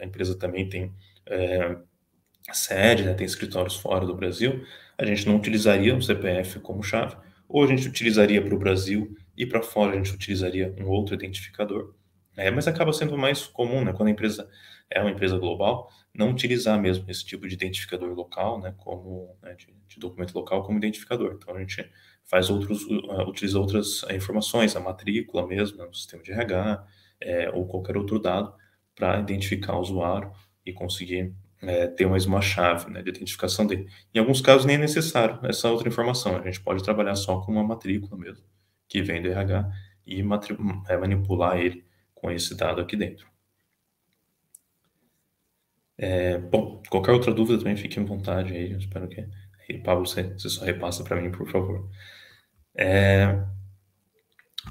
a empresa também tem é, sede, né, tem escritórios fora do Brasil, a gente não utilizaria o CPF como chave, ou a gente utilizaria para o Brasil e para fora a gente utilizaria um outro identificador. É, mas acaba sendo mais comum, né, quando a empresa é uma empresa global, não utilizar mesmo esse tipo de identificador local, né, como né, de, de, documento local como identificador. Então a gente faz outros, uh, utiliza outras eh, informações, a matrícula mesmo, né, o sistema de RH é, eh, ou qualquer outro dado para identificar o usuário e conseguir é, ter mais uma chave né, de identificação dele. Em alguns casos nem é necessário essa outra informação. A gente pode trabalhar só com uma matrícula mesmo que vem do RH e eh, manipular ele com esse dado aqui dentro. É, bom, qualquer outra dúvida também fique à vontade aí. Eu espero que. E, Pablo, você, você só repassa para mim, por favor. É,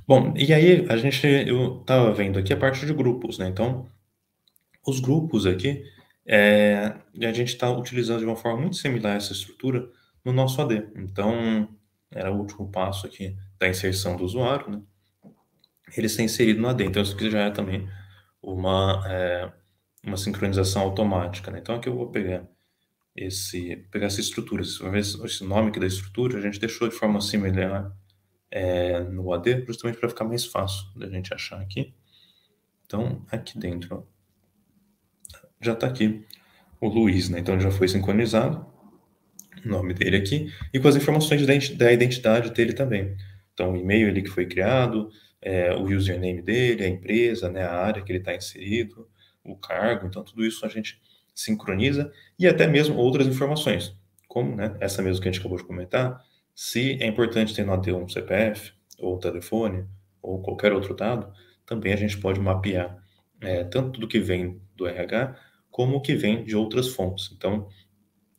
bom, e aí a gente. Eu estava vendo aqui a parte de grupos, né? Então, os grupos aqui. É, a gente está utilizando de uma forma muito similar essa estrutura no nosso AD. Então, era o último passo aqui da inserção do usuário, né? Ele está inserido no AD. Então, isso aqui já é também uma. É, uma sincronização automática. Né? Então aqui eu vou pegar esse pegar essa estrutura, esse nome aqui da estrutura a gente deixou de forma similar é, no AD, justamente para ficar mais fácil da gente achar aqui. Então aqui dentro já está aqui o Luiz, né? então já foi sincronizado o nome dele aqui e com as informações da identidade dele também. Então o e-mail ele que foi criado, é, o username dele, a empresa, né, a área que ele está inserido, o cargo. Então, tudo isso a gente sincroniza e até mesmo outras informações, como né, essa mesmo que a gente acabou de comentar, se é importante ter no AD um CPF, ou telefone, ou qualquer outro dado, também a gente pode mapear é, tanto do que vem do RH, como o que vem de outras fontes. Então,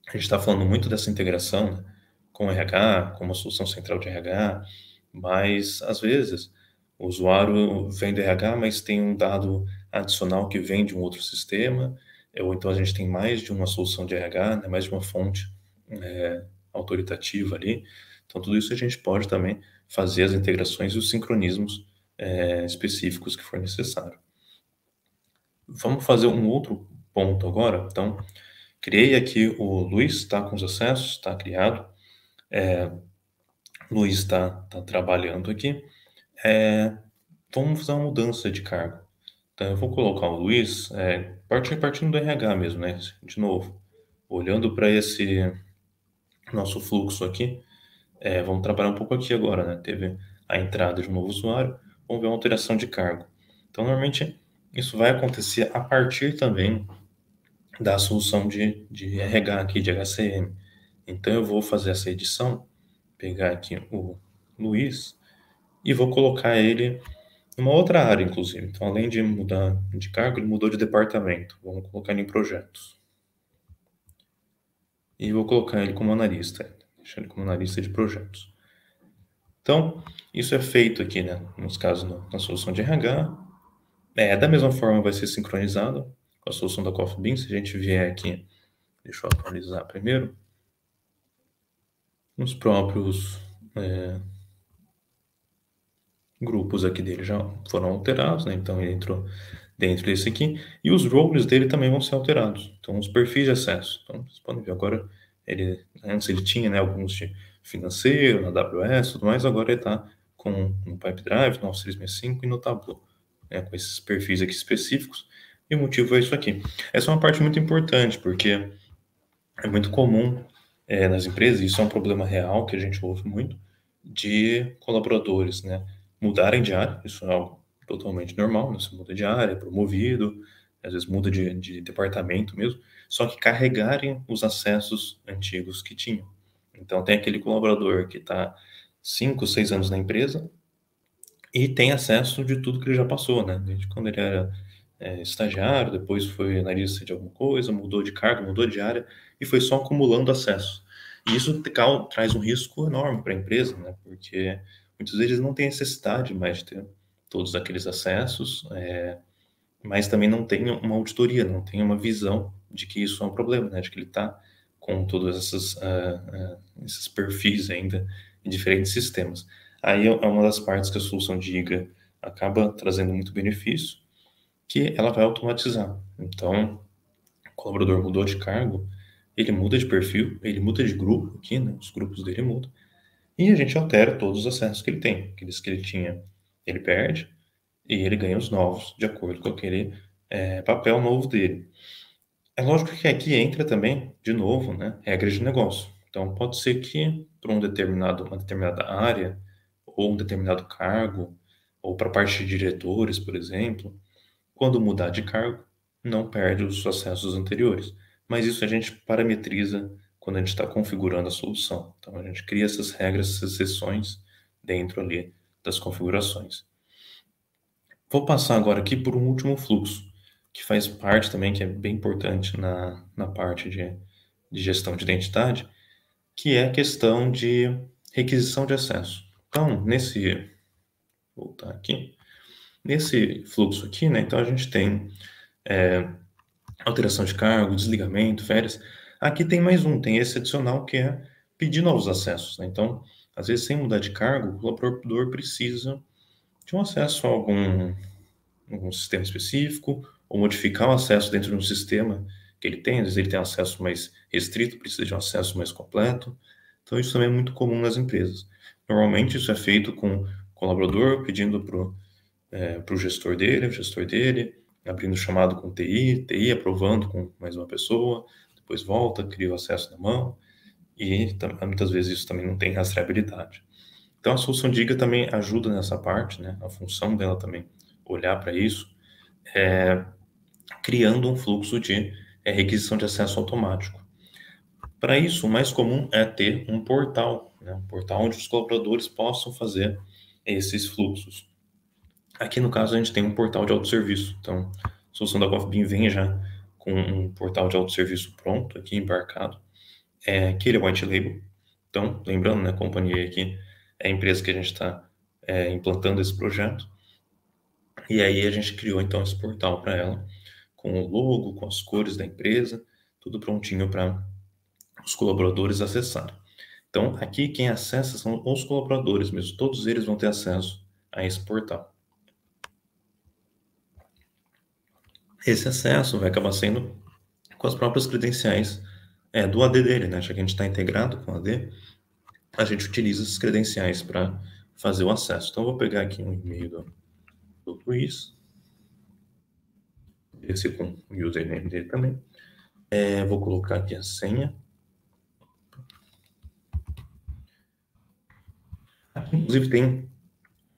a gente está falando muito dessa integração né, com o RH, com uma solução central de RH, mas às vezes o usuário vem do RH, mas tem um dado adicional que vem de um outro sistema, é, ou então a gente tem mais de uma solução de RH, né, mais de uma fonte é, autoritativa ali. Então, tudo isso a gente pode também fazer as integrações e os sincronismos é, específicos que for necessário. Vamos fazer um outro ponto agora. Então, criei aqui o Luiz, está com os acessos, está criado. É, Luiz está tá trabalhando aqui. É, vamos fazer uma mudança de cargo. Então eu vou colocar o Luiz, é, partindo, partindo do RH mesmo, né? De novo, olhando para esse nosso fluxo aqui, é, vamos trabalhar um pouco aqui agora, né? Teve a entrada de um novo usuário, vamos ver uma alteração de cargo. Então, normalmente, isso vai acontecer a partir também da solução de, de RH aqui, de HCM. Então, eu vou fazer essa edição, pegar aqui o Luiz e vou colocar ele uma outra área, inclusive. Então, além de mudar de cargo, ele mudou de departamento. Vamos colocar ele em projetos. E vou colocar ele como analista, deixar ele como analista de projetos. Então, isso é feito aqui, né? Nos casos, na, na solução de RH. É, da mesma forma, vai ser sincronizado com a solução da Coffee Bean. Se a gente vier aqui, deixa eu atualizar primeiro. Nos próprios. É, grupos aqui dele já foram alterados, né? Então ele entrou dentro desse aqui. E os roles dele também vão ser alterados. Então, os perfis de acesso. Então, vocês podem ver agora, ele, antes ele tinha né, alguns de financeiro, na AWS tudo mais, agora ele está com no Pipedrive, no 365 e no Tableau, né, com esses perfis aqui específicos. E o motivo é isso aqui. Essa é uma parte muito importante, porque é muito comum é, nas empresas, e isso é um problema real que a gente ouve muito, de colaboradores, né? mudarem de área, isso é algo totalmente normal, né? você muda de área, é promovido, às vezes muda de, de departamento mesmo, só que carregarem os acessos antigos que tinham. Então, tem aquele colaborador que está 5, 6 anos na empresa e tem acesso de tudo que ele já passou, né? Desde quando ele era é, estagiário, depois foi analista de alguma coisa, mudou de cargo, mudou de área e foi só acumulando acesso. E isso tra traz um risco enorme para a empresa, né? Porque muitos deles não têm necessidade mais de ter todos aqueles acessos, é, mas também não tem uma auditoria, não tem uma visão de que isso é um problema, né? de que ele está com todos esses, uh, ah, uh, ah, esses perfis ainda em diferentes sistemas. Aí é uma das partes que a solução de IGA acaba trazendo muito benefício, que ela vai automatizar. Então, o colaborador mudou de cargo, ele muda de perfil, ele muda de grupo aqui, né? os grupos dele mudam, e a gente altera todos os acessos que ele tem. Aqueles que ele tinha, ele perde, e ele ganha os novos, de acordo com aquele é, papel novo dele. É lógico que aqui entra também, de novo, né, regras de negócio. Então, pode ser que para um determinado, uma determinada área, ou um determinado cargo, ou para a parte de diretores, por exemplo, quando mudar de cargo, não perde os acessos anteriores. Mas isso a gente parametriza quando a gente está configurando a solução. Então, a gente cria essas regras, essas sessões dentro ali das configurações. Vou passar agora aqui por um último fluxo, que faz parte também, que é bem importante na, na parte de, de gestão de identidade, que é a questão de requisição de acesso. Então, nesse. Voltar aqui. Nesse fluxo aqui, né? Então, a gente tem é, alteração de cargo, desligamento, férias. Aqui tem mais um, tem esse adicional que é pedir novos acessos. Né? Então, às vezes, sem mudar de cargo, o colaborador precisa de um acesso a algum, algum sistema específico, ou modificar o acesso dentro de um sistema que ele tem, às vezes ele tem acesso mais restrito, precisa de um acesso mais completo. Então, isso também é muito comum nas empresas. Normalmente, isso é feito com o colaborador pedindo para o é, pro gestor dele, o gestor dele, abrindo chamado com TI, TI aprovando com mais uma pessoa, depois volta, cria o acesso na mão, e muitas vezes isso também não tem rastreabilidade. Então, a solução DIGA também ajuda nessa parte, né? A função dela também olhar para isso, é, criando um fluxo de é, requisição de acesso automático. Para isso, o mais comum é ter um portal, né? um portal onde os colaboradores possam fazer esses fluxos. Aqui, no caso, a gente tem um portal de autosserviço. Então, a solução da CoffBean vem já um portal de autosserviço pronto aqui, embarcado, é, que ele é white label. Então, lembrando, né, a companhia aqui é a empresa que a gente está é, implantando esse projeto. E aí a gente criou, então, esse portal para ela, com o logo, com as cores da empresa, tudo prontinho para os colaboradores acessarem. Então, aqui quem acessa são os colaboradores mesmo, todos eles vão ter acesso a esse portal. esse acesso vai acabar sendo com as próprias credenciais é, do AD dele, né? Já que a gente está integrado com o AD, a gente utiliza essas credenciais para fazer o acesso. Então, eu vou pegar aqui um e-mail do, do Luiz, esse com o username dele também. É, vou colocar aqui a senha. Aqui, inclusive, tem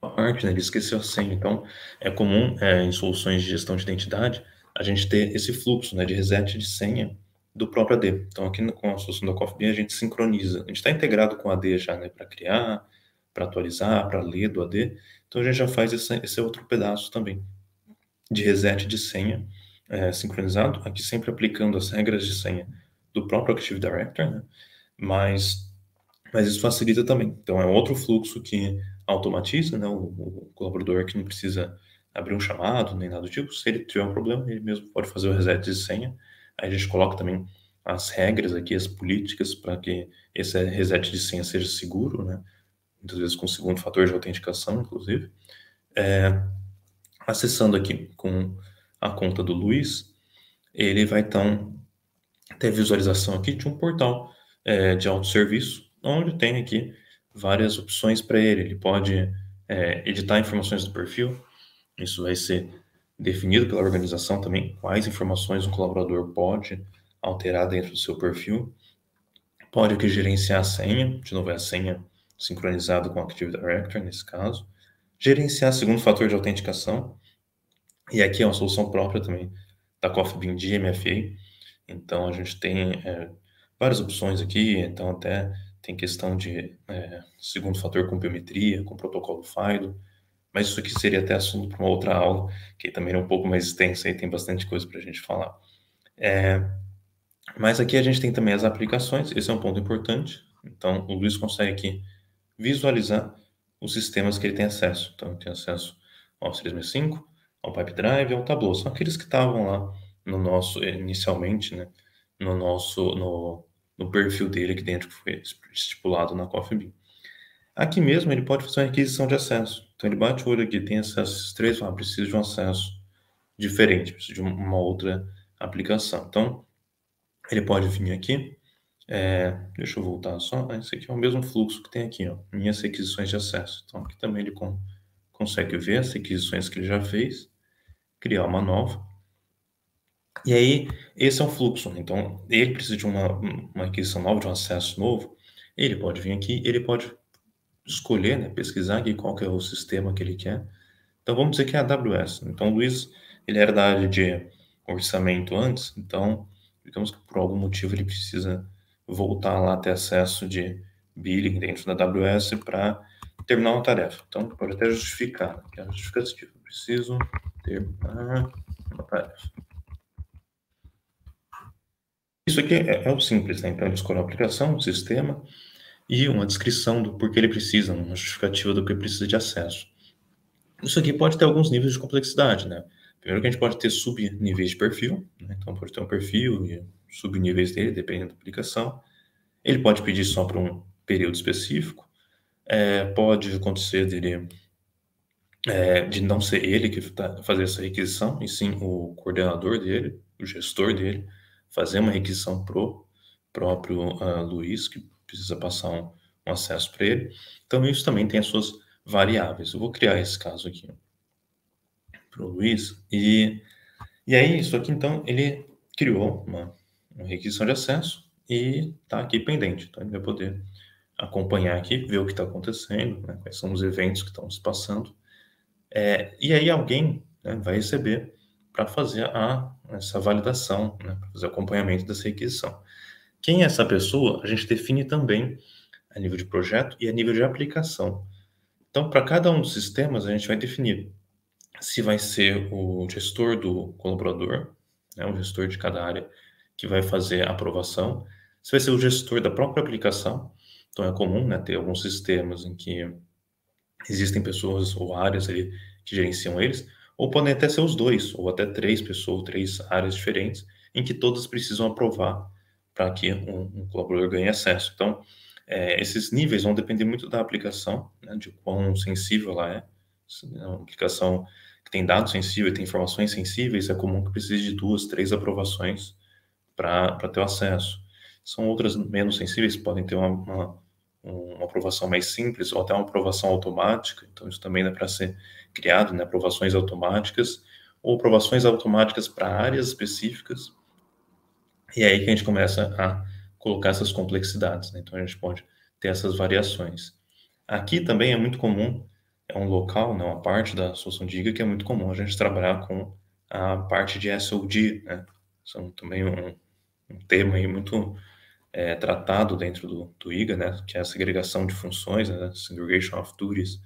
parte né, de esquecer a senha. Então, é comum é, em soluções de gestão de identidade a gente ter esse fluxo né, de reset de senha do próprio AD. Então, aqui no, com a solução da CoffeeBean, a gente sincroniza. A gente está integrado com o AD já né, para criar, para atualizar, para ler do AD. Então, a gente já faz esse, esse outro pedaço também de reset de senha é, sincronizado, aqui sempre aplicando as regras de senha do próprio Active Directory, né? mas, mas isso facilita também. Então, é outro fluxo que automatiza, né, o, o, colaborador que não precisa abrir um chamado nem nada do tipo, se ele tiver um problema, ele mesmo pode fazer o reset de senha. Aí a gente coloca também as regras aqui, as políticas para que esse reset de senha seja seguro, né? Muitas vezes com segundo fator de autenticação, inclusive. É, acessando aqui com a conta do Luiz, ele vai então ter visualização aqui de um portal é, de autosserviço, onde tem aqui várias opções para ele. Ele pode é, editar informações do perfil, isso vai ser definido pela organização também, quais informações o colaborador pode alterar dentro do seu perfil. Pode aqui gerenciar a senha, de novo é a senha sincronizada com o Active Directory, nesse caso. Gerenciar segundo fator de autenticação, e aqui é uma solução própria também da Coffee Bean de MFA. Então a gente tem é, várias opções aqui, então até tem questão de é, segundo fator com biometria, com protocolo FIDO, mas isso aqui seria até assunto para uma outra aula, que também é um pouco mais extensa e tem bastante coisa para a gente falar. É, mas aqui a gente tem também as aplicações, esse é um ponto importante. Então, o Luiz consegue aqui visualizar os sistemas que ele tem acesso. Então, ele tem acesso ao 365, ao Pipedrive, Drive, ao Tableau. São aqueles que estavam lá no nosso, inicialmente, né, no nosso, no, no perfil dele aqui dentro que foi estipulado na CoffeeBean. Aqui mesmo ele pode fazer uma requisição de acesso. Então ele bate o olho aqui, tem acessos três, ah, precisa de um acesso diferente, precisa de uma outra aplicação. Então ele pode vir aqui, é, deixa eu voltar só, ah, esse aqui é o mesmo fluxo que tem aqui, ó, minhas requisições de acesso. Então aqui também ele com, consegue ver as requisições que ele já fez, criar uma nova e aí, esse é o fluxo. Né? Então, ele precisa de uma, uma aquisição nova, de um acesso novo. Ele pode vir aqui, ele pode escolher, né, pesquisar aqui qual que é o sistema que ele quer. Então, vamos dizer que é a AWS. Né? Então, o Luiz, ele era da área de orçamento antes, então, digamos que por algum motivo ele precisa voltar lá ter acesso de billing dentro da AWS para terminar uma tarefa. Então, pode até justificar, né, que é justificativa. Preciso terminar uma tarefa. Isso aqui é, é o simples, né? Então ele escolheu a aplicação, o sistema e uma descrição do porquê ele precisa, uma justificativa do que precisa de acesso. Isso aqui pode ter alguns níveis de complexidade, né? Primeiro que a gente pode ter subníveis de perfil, né? então pode ter um perfil e subníveis dele, dependendo da aplicação. Ele pode pedir só para um período específico, é, pode acontecer dele, é, de não ser ele que tá, fazer essa requisição, e sim o coordenador dele, o gestor dele, fazer uma requisição pro próprio uh, Luiz, que precisa passar um, um acesso para ele. Então, isso também tem as suas variáveis. Eu vou criar esse caso aqui para o Luiz. E, e aí, é isso aqui, então, ele criou uma, uma requisição de acesso e está aqui pendente. Então, ele vai poder acompanhar aqui, ver o que está acontecendo, né, quais são os eventos que estão se passando. É, e aí, alguém né, vai receber para fazer a, essa validação, né, para fazer acompanhamento dessa requisição. Quem é essa pessoa, a gente define também a nível de projeto e a nível de aplicação. Então, para cada um dos sistemas, a gente vai definir se vai ser o gestor do colaborador, né, o gestor de cada área que vai fazer a aprovação, se vai ser o gestor da própria aplicação. Então, é comum né, ter alguns sistemas em que existem pessoas ou áreas ali que gerenciam eles, ou podem até ser os dois, ou até três pessoas, três áreas diferentes, em que todas precisam aprovar para que um, um, colaborador ganhe acesso. Então, é, esses níveis vão depender muito da aplicação, né, de quão sensível ela é. Se é uma aplicação que tem dados sensíveis, tem informações sensíveis, é comum que precise de duas, três aprovações para ter o acesso. São outras menos sensíveis, podem ter uma, uma, uma aprovação mais simples ou até uma aprovação automática, então isso também dá para ser criado, né, aprovações automáticas ou aprovações automáticas para áreas específicas. E é aí que a gente começa a colocar essas complexidades, né? então a gente pode ter essas variações. Aqui também é muito comum, é um local, né, uma parte da solução de IGA que é muito comum a gente trabalhar com a parte de SOD, né? São é também um, um tema aí muito é, tratado dentro do, do IGA, né? Que é a segregação de funções, né? Segregation of duties,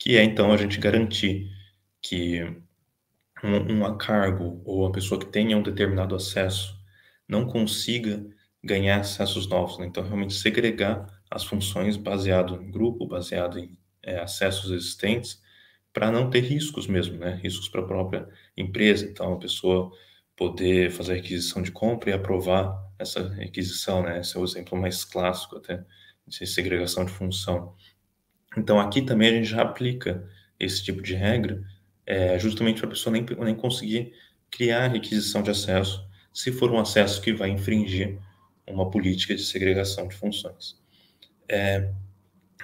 que é então a gente garantir que um, um cargo ou a pessoa que tenha um determinado acesso não consiga ganhar acessos novos. Né? Então, realmente segregar as funções baseado em grupo, baseado em é, acessos existentes, para não ter riscos mesmo, né? riscos para a própria empresa. Então, a pessoa poder fazer a requisição de compra e aprovar essa requisição. Né? Esse é o exemplo mais clássico até de segregação de função. Então, aqui também a gente já aplica esse tipo de regra, é, justamente para a pessoa nem, nem conseguir criar requisição de acesso, se for um acesso que vai infringir uma política de segregação de funções. É,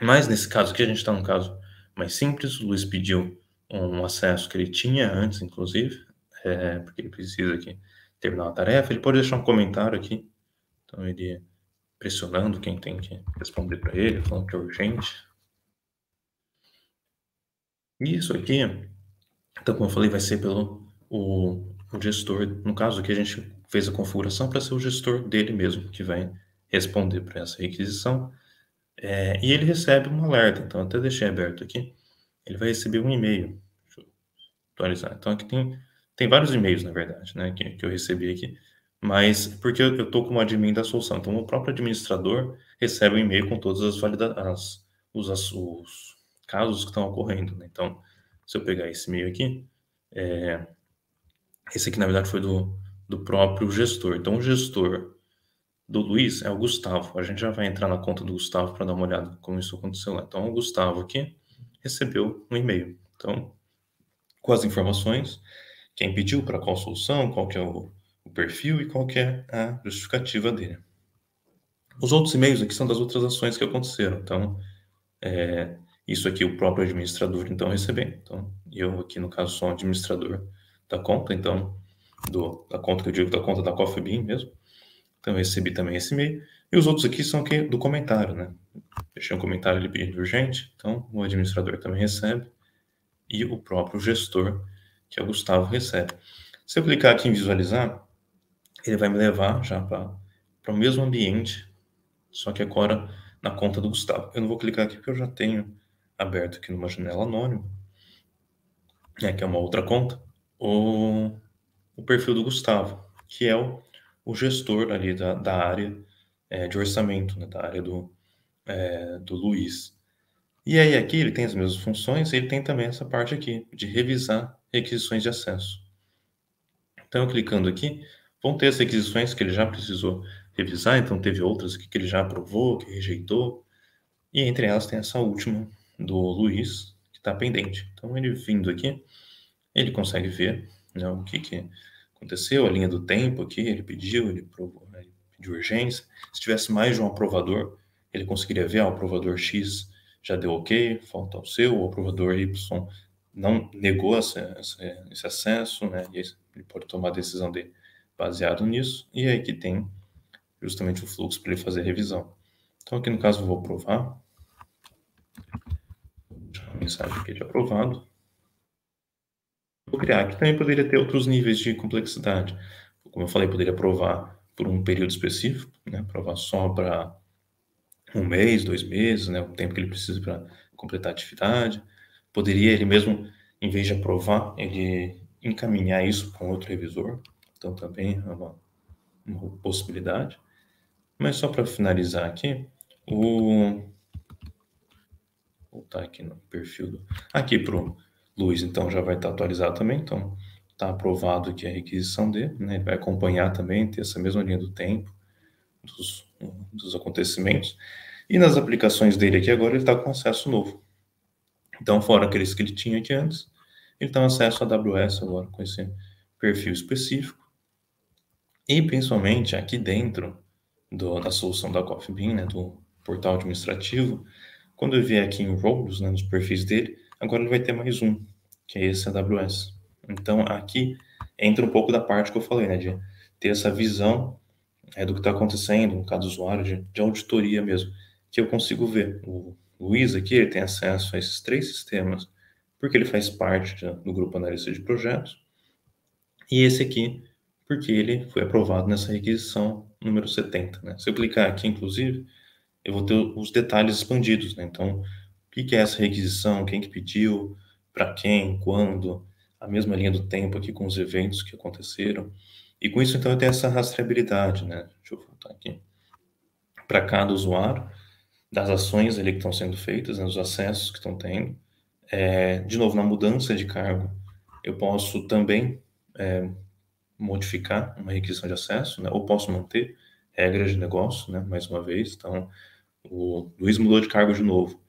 mas nesse caso aqui, a gente está num caso mais simples, o Luiz pediu um acesso que ele tinha antes, inclusive, é, porque ele precisa aqui terminar a tarefa, ele pode deixar um comentário aqui, então ele pressionando quem tem que responder para ele, falando que é urgente, isso aqui, então, como eu falei, vai ser pelo o, o gestor. No caso aqui, a gente fez a configuração para ser o gestor dele mesmo, que vai responder para essa requisição. É, e ele recebe um alerta, então até deixei aberto aqui. Ele vai receber um e-mail. Deixa eu atualizar. Então aqui tem, tem vários e-mails, na verdade, né, que, que eu recebi aqui. Mas porque eu estou como admin da solução, então o próprio administrador recebe um e-mail com todas as validações, os, os, casos que estão ocorrendo. Né? Então, se eu pegar esse meio aqui, é, esse aqui na verdade foi do, do próprio gestor. Então, o gestor do Luiz é o Gustavo. A gente já vai entrar na conta do Gustavo para dar uma olhada como isso aconteceu lá. Então, o Gustavo aqui recebeu um e-mail. Então, com as informações, quem pediu, para qual solução, qual que é o, o perfil e qual que é a justificativa dele. Os outros e-mails aqui são das outras ações que aconteceram. Então, é, isso aqui o próprio administrador, então, receber. Então, eu aqui, no caso, sou administrador da conta, então, do, da conta que eu digo, da conta da Coffee Bean mesmo. Então, eu recebi também esse e-mail. E os outros aqui são aqui do comentário, né? Deixei um comentário ali pedindo urgente, então o administrador também recebe e o próprio gestor, que é o Gustavo, recebe. Se eu clicar aqui em visualizar, ele vai me levar já para o mesmo ambiente, só que agora na conta do Gustavo. Eu não vou clicar aqui porque eu já tenho aberto aqui numa janela anônima, né, que é uma outra conta, o, o perfil do Gustavo, que é o, o gestor ali da, da área é, de orçamento, né, da área do, é, do Luiz. E aí aqui ele tem as mesmas funções, ele tem também essa parte aqui de revisar requisições de acesso. Então, clicando aqui, vão ter as requisições que ele já precisou revisar, então teve outras que ele já aprovou, que rejeitou, e entre elas tem essa última do Luiz, que está pendente. Então, ele vindo aqui, ele consegue ver né, o que, que aconteceu, a linha do tempo aqui, ele pediu, ele, provou, né, ele pediu urgência. Se tivesse mais de um aprovador, ele conseguiria ver, ah, o aprovador X já deu ok, falta o seu, o aprovador Y não negou esse, esse, esse acesso, né, e ele pode tomar a decisão dele baseado nisso, e aí que tem justamente o fluxo para ele fazer a revisão. Então, aqui no caso, eu vou provar, a mensagem aqui de aprovado. Vou criar. Aqui também poderia ter outros níveis de complexidade. Como eu falei, poderia aprovar por um período específico, né? aprovar só para um mês, dois meses, né? o tempo que ele precisa para completar a atividade. Poderia ele mesmo, em vez de aprovar, ele encaminhar isso para um outro revisor. Então, também é uma, uma possibilidade. Mas só para finalizar aqui, o, voltar aqui no perfil do... aqui pro Luiz, então já vai estar atualizado também, então está aprovado aqui a requisição dele, né? Ele vai acompanhar também, ter essa mesma linha do tempo, dos, dos acontecimentos. E nas aplicações dele aqui agora ele está com acesso novo. Então, fora aqueles que ele tinha aqui antes, ele tem tá acesso a AWS agora com esse perfil específico. E principalmente aqui dentro do, da solução da Coffee Bean, né, do portal administrativo, quando eu vier aqui em roles, né, nos perfis dele, agora ele vai ter mais um, que é esse AWS. Então, aqui entra um pouco da parte que eu falei, né, de ter essa visão é, do que está acontecendo, no caso do usuário, de, de, auditoria mesmo, que eu consigo ver. O Luiz aqui, ele tem acesso a esses três sistemas, porque ele faz parte de, né, do grupo analista de projetos, e esse aqui, porque ele foi aprovado nessa requisição número 70. Né? Se eu clicar aqui, inclusive, eu vou ter os detalhes expandidos, né? Então, o que, é essa requisição, quem que pediu, para quem, quando, a mesma linha do tempo aqui com os eventos que aconteceram. E com isso, então, eu tenho essa rastreabilidade, né? Deixa eu voltar aqui. Para cada usuário, das ações ali que estão sendo feitas, né, os acessos que estão tendo. É, de novo, na mudança de cargo, eu posso também é, modificar uma requisição de acesso, né, ou posso manter regras de negócio, né, mais uma vez. Então, o Luiz mudou de cargo de novo.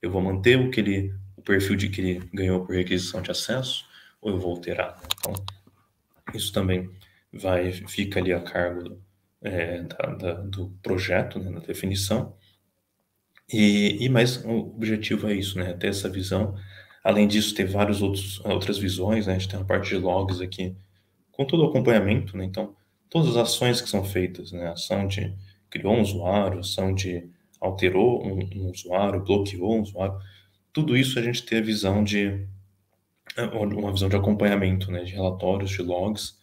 Eu vou manter o que ele, o perfil de que ele ganhou por requisição de acesso ou eu vou alterar? Então, isso também vai fica ali a cargo é, da, da, do projeto, né, da definição. E, e mas o objetivo é isso, né? Ter essa visão. Além disso, ter várias outras visões, né? A gente tem a parte de logs aqui com todo o acompanhamento, né? Então, todas as ações que são feitas, né? Ação de criou um usuário, ação de alterou um, um usuário, bloqueou um usuário, tudo isso a gente tem a visão de eh, uma visão de acompanhamento, né, de relatórios, de logs,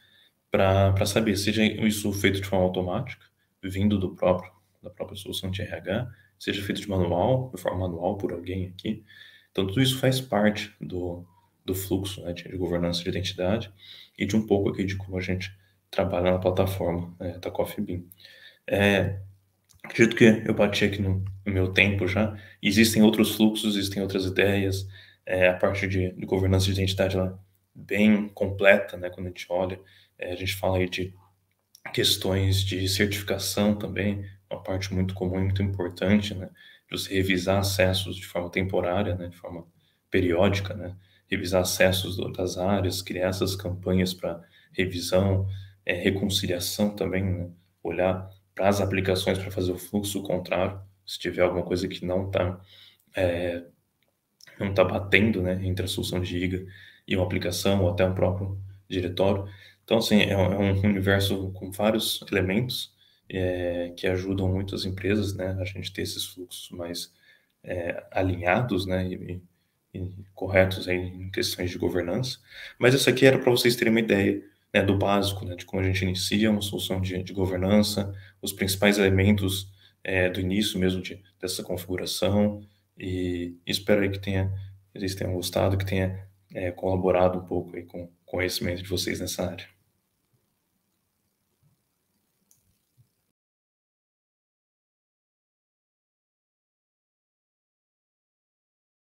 para saber seja isso feito de forma automática, vindo do próprio da própria solução de RH, seja feito de manual, de forma manual por alguém aqui. Então tudo isso faz parte do, do fluxo né, de governança de identidade e de um pouco aqui de como a gente trabalha na plataforma né, da Coffee Bean. É, acredito que eu bati aqui no, no meu tempo já. Existem outros fluxos, existem outras ideias. É, a parte de, de, governança de identidade ela é bem completa, né? Quando a gente olha, é, a gente fala aí de questões de certificação também, uma parte muito comum e muito importante, né? De você revisar acessos de forma temporária, né? De forma periódica, né? Revisar acessos das áreas, criar essas campanhas para revisão, é, reconciliação também, né? Olhar para as aplicações para fazer o fluxo contrário, se tiver alguma coisa que não está é, não tá batendo né, entre a solução de IGA e uma aplicação ou até um próprio diretório. Então, assim, é, é um universo com vários elementos é, que ajudam muito as empresas, né, a gente ter esses fluxos mais é, alinhados, né, e, e corretos em questões de governança. Mas isso aqui era para vocês terem uma ideia né, do básico, né, de como a gente inicia uma solução de, de governança, os principais elementos é, do início mesmo de, dessa configuração. E espero que tenha, vocês tenham gostado, que tenha é, colaborado um pouco aí com o conhecimento de vocês nessa área.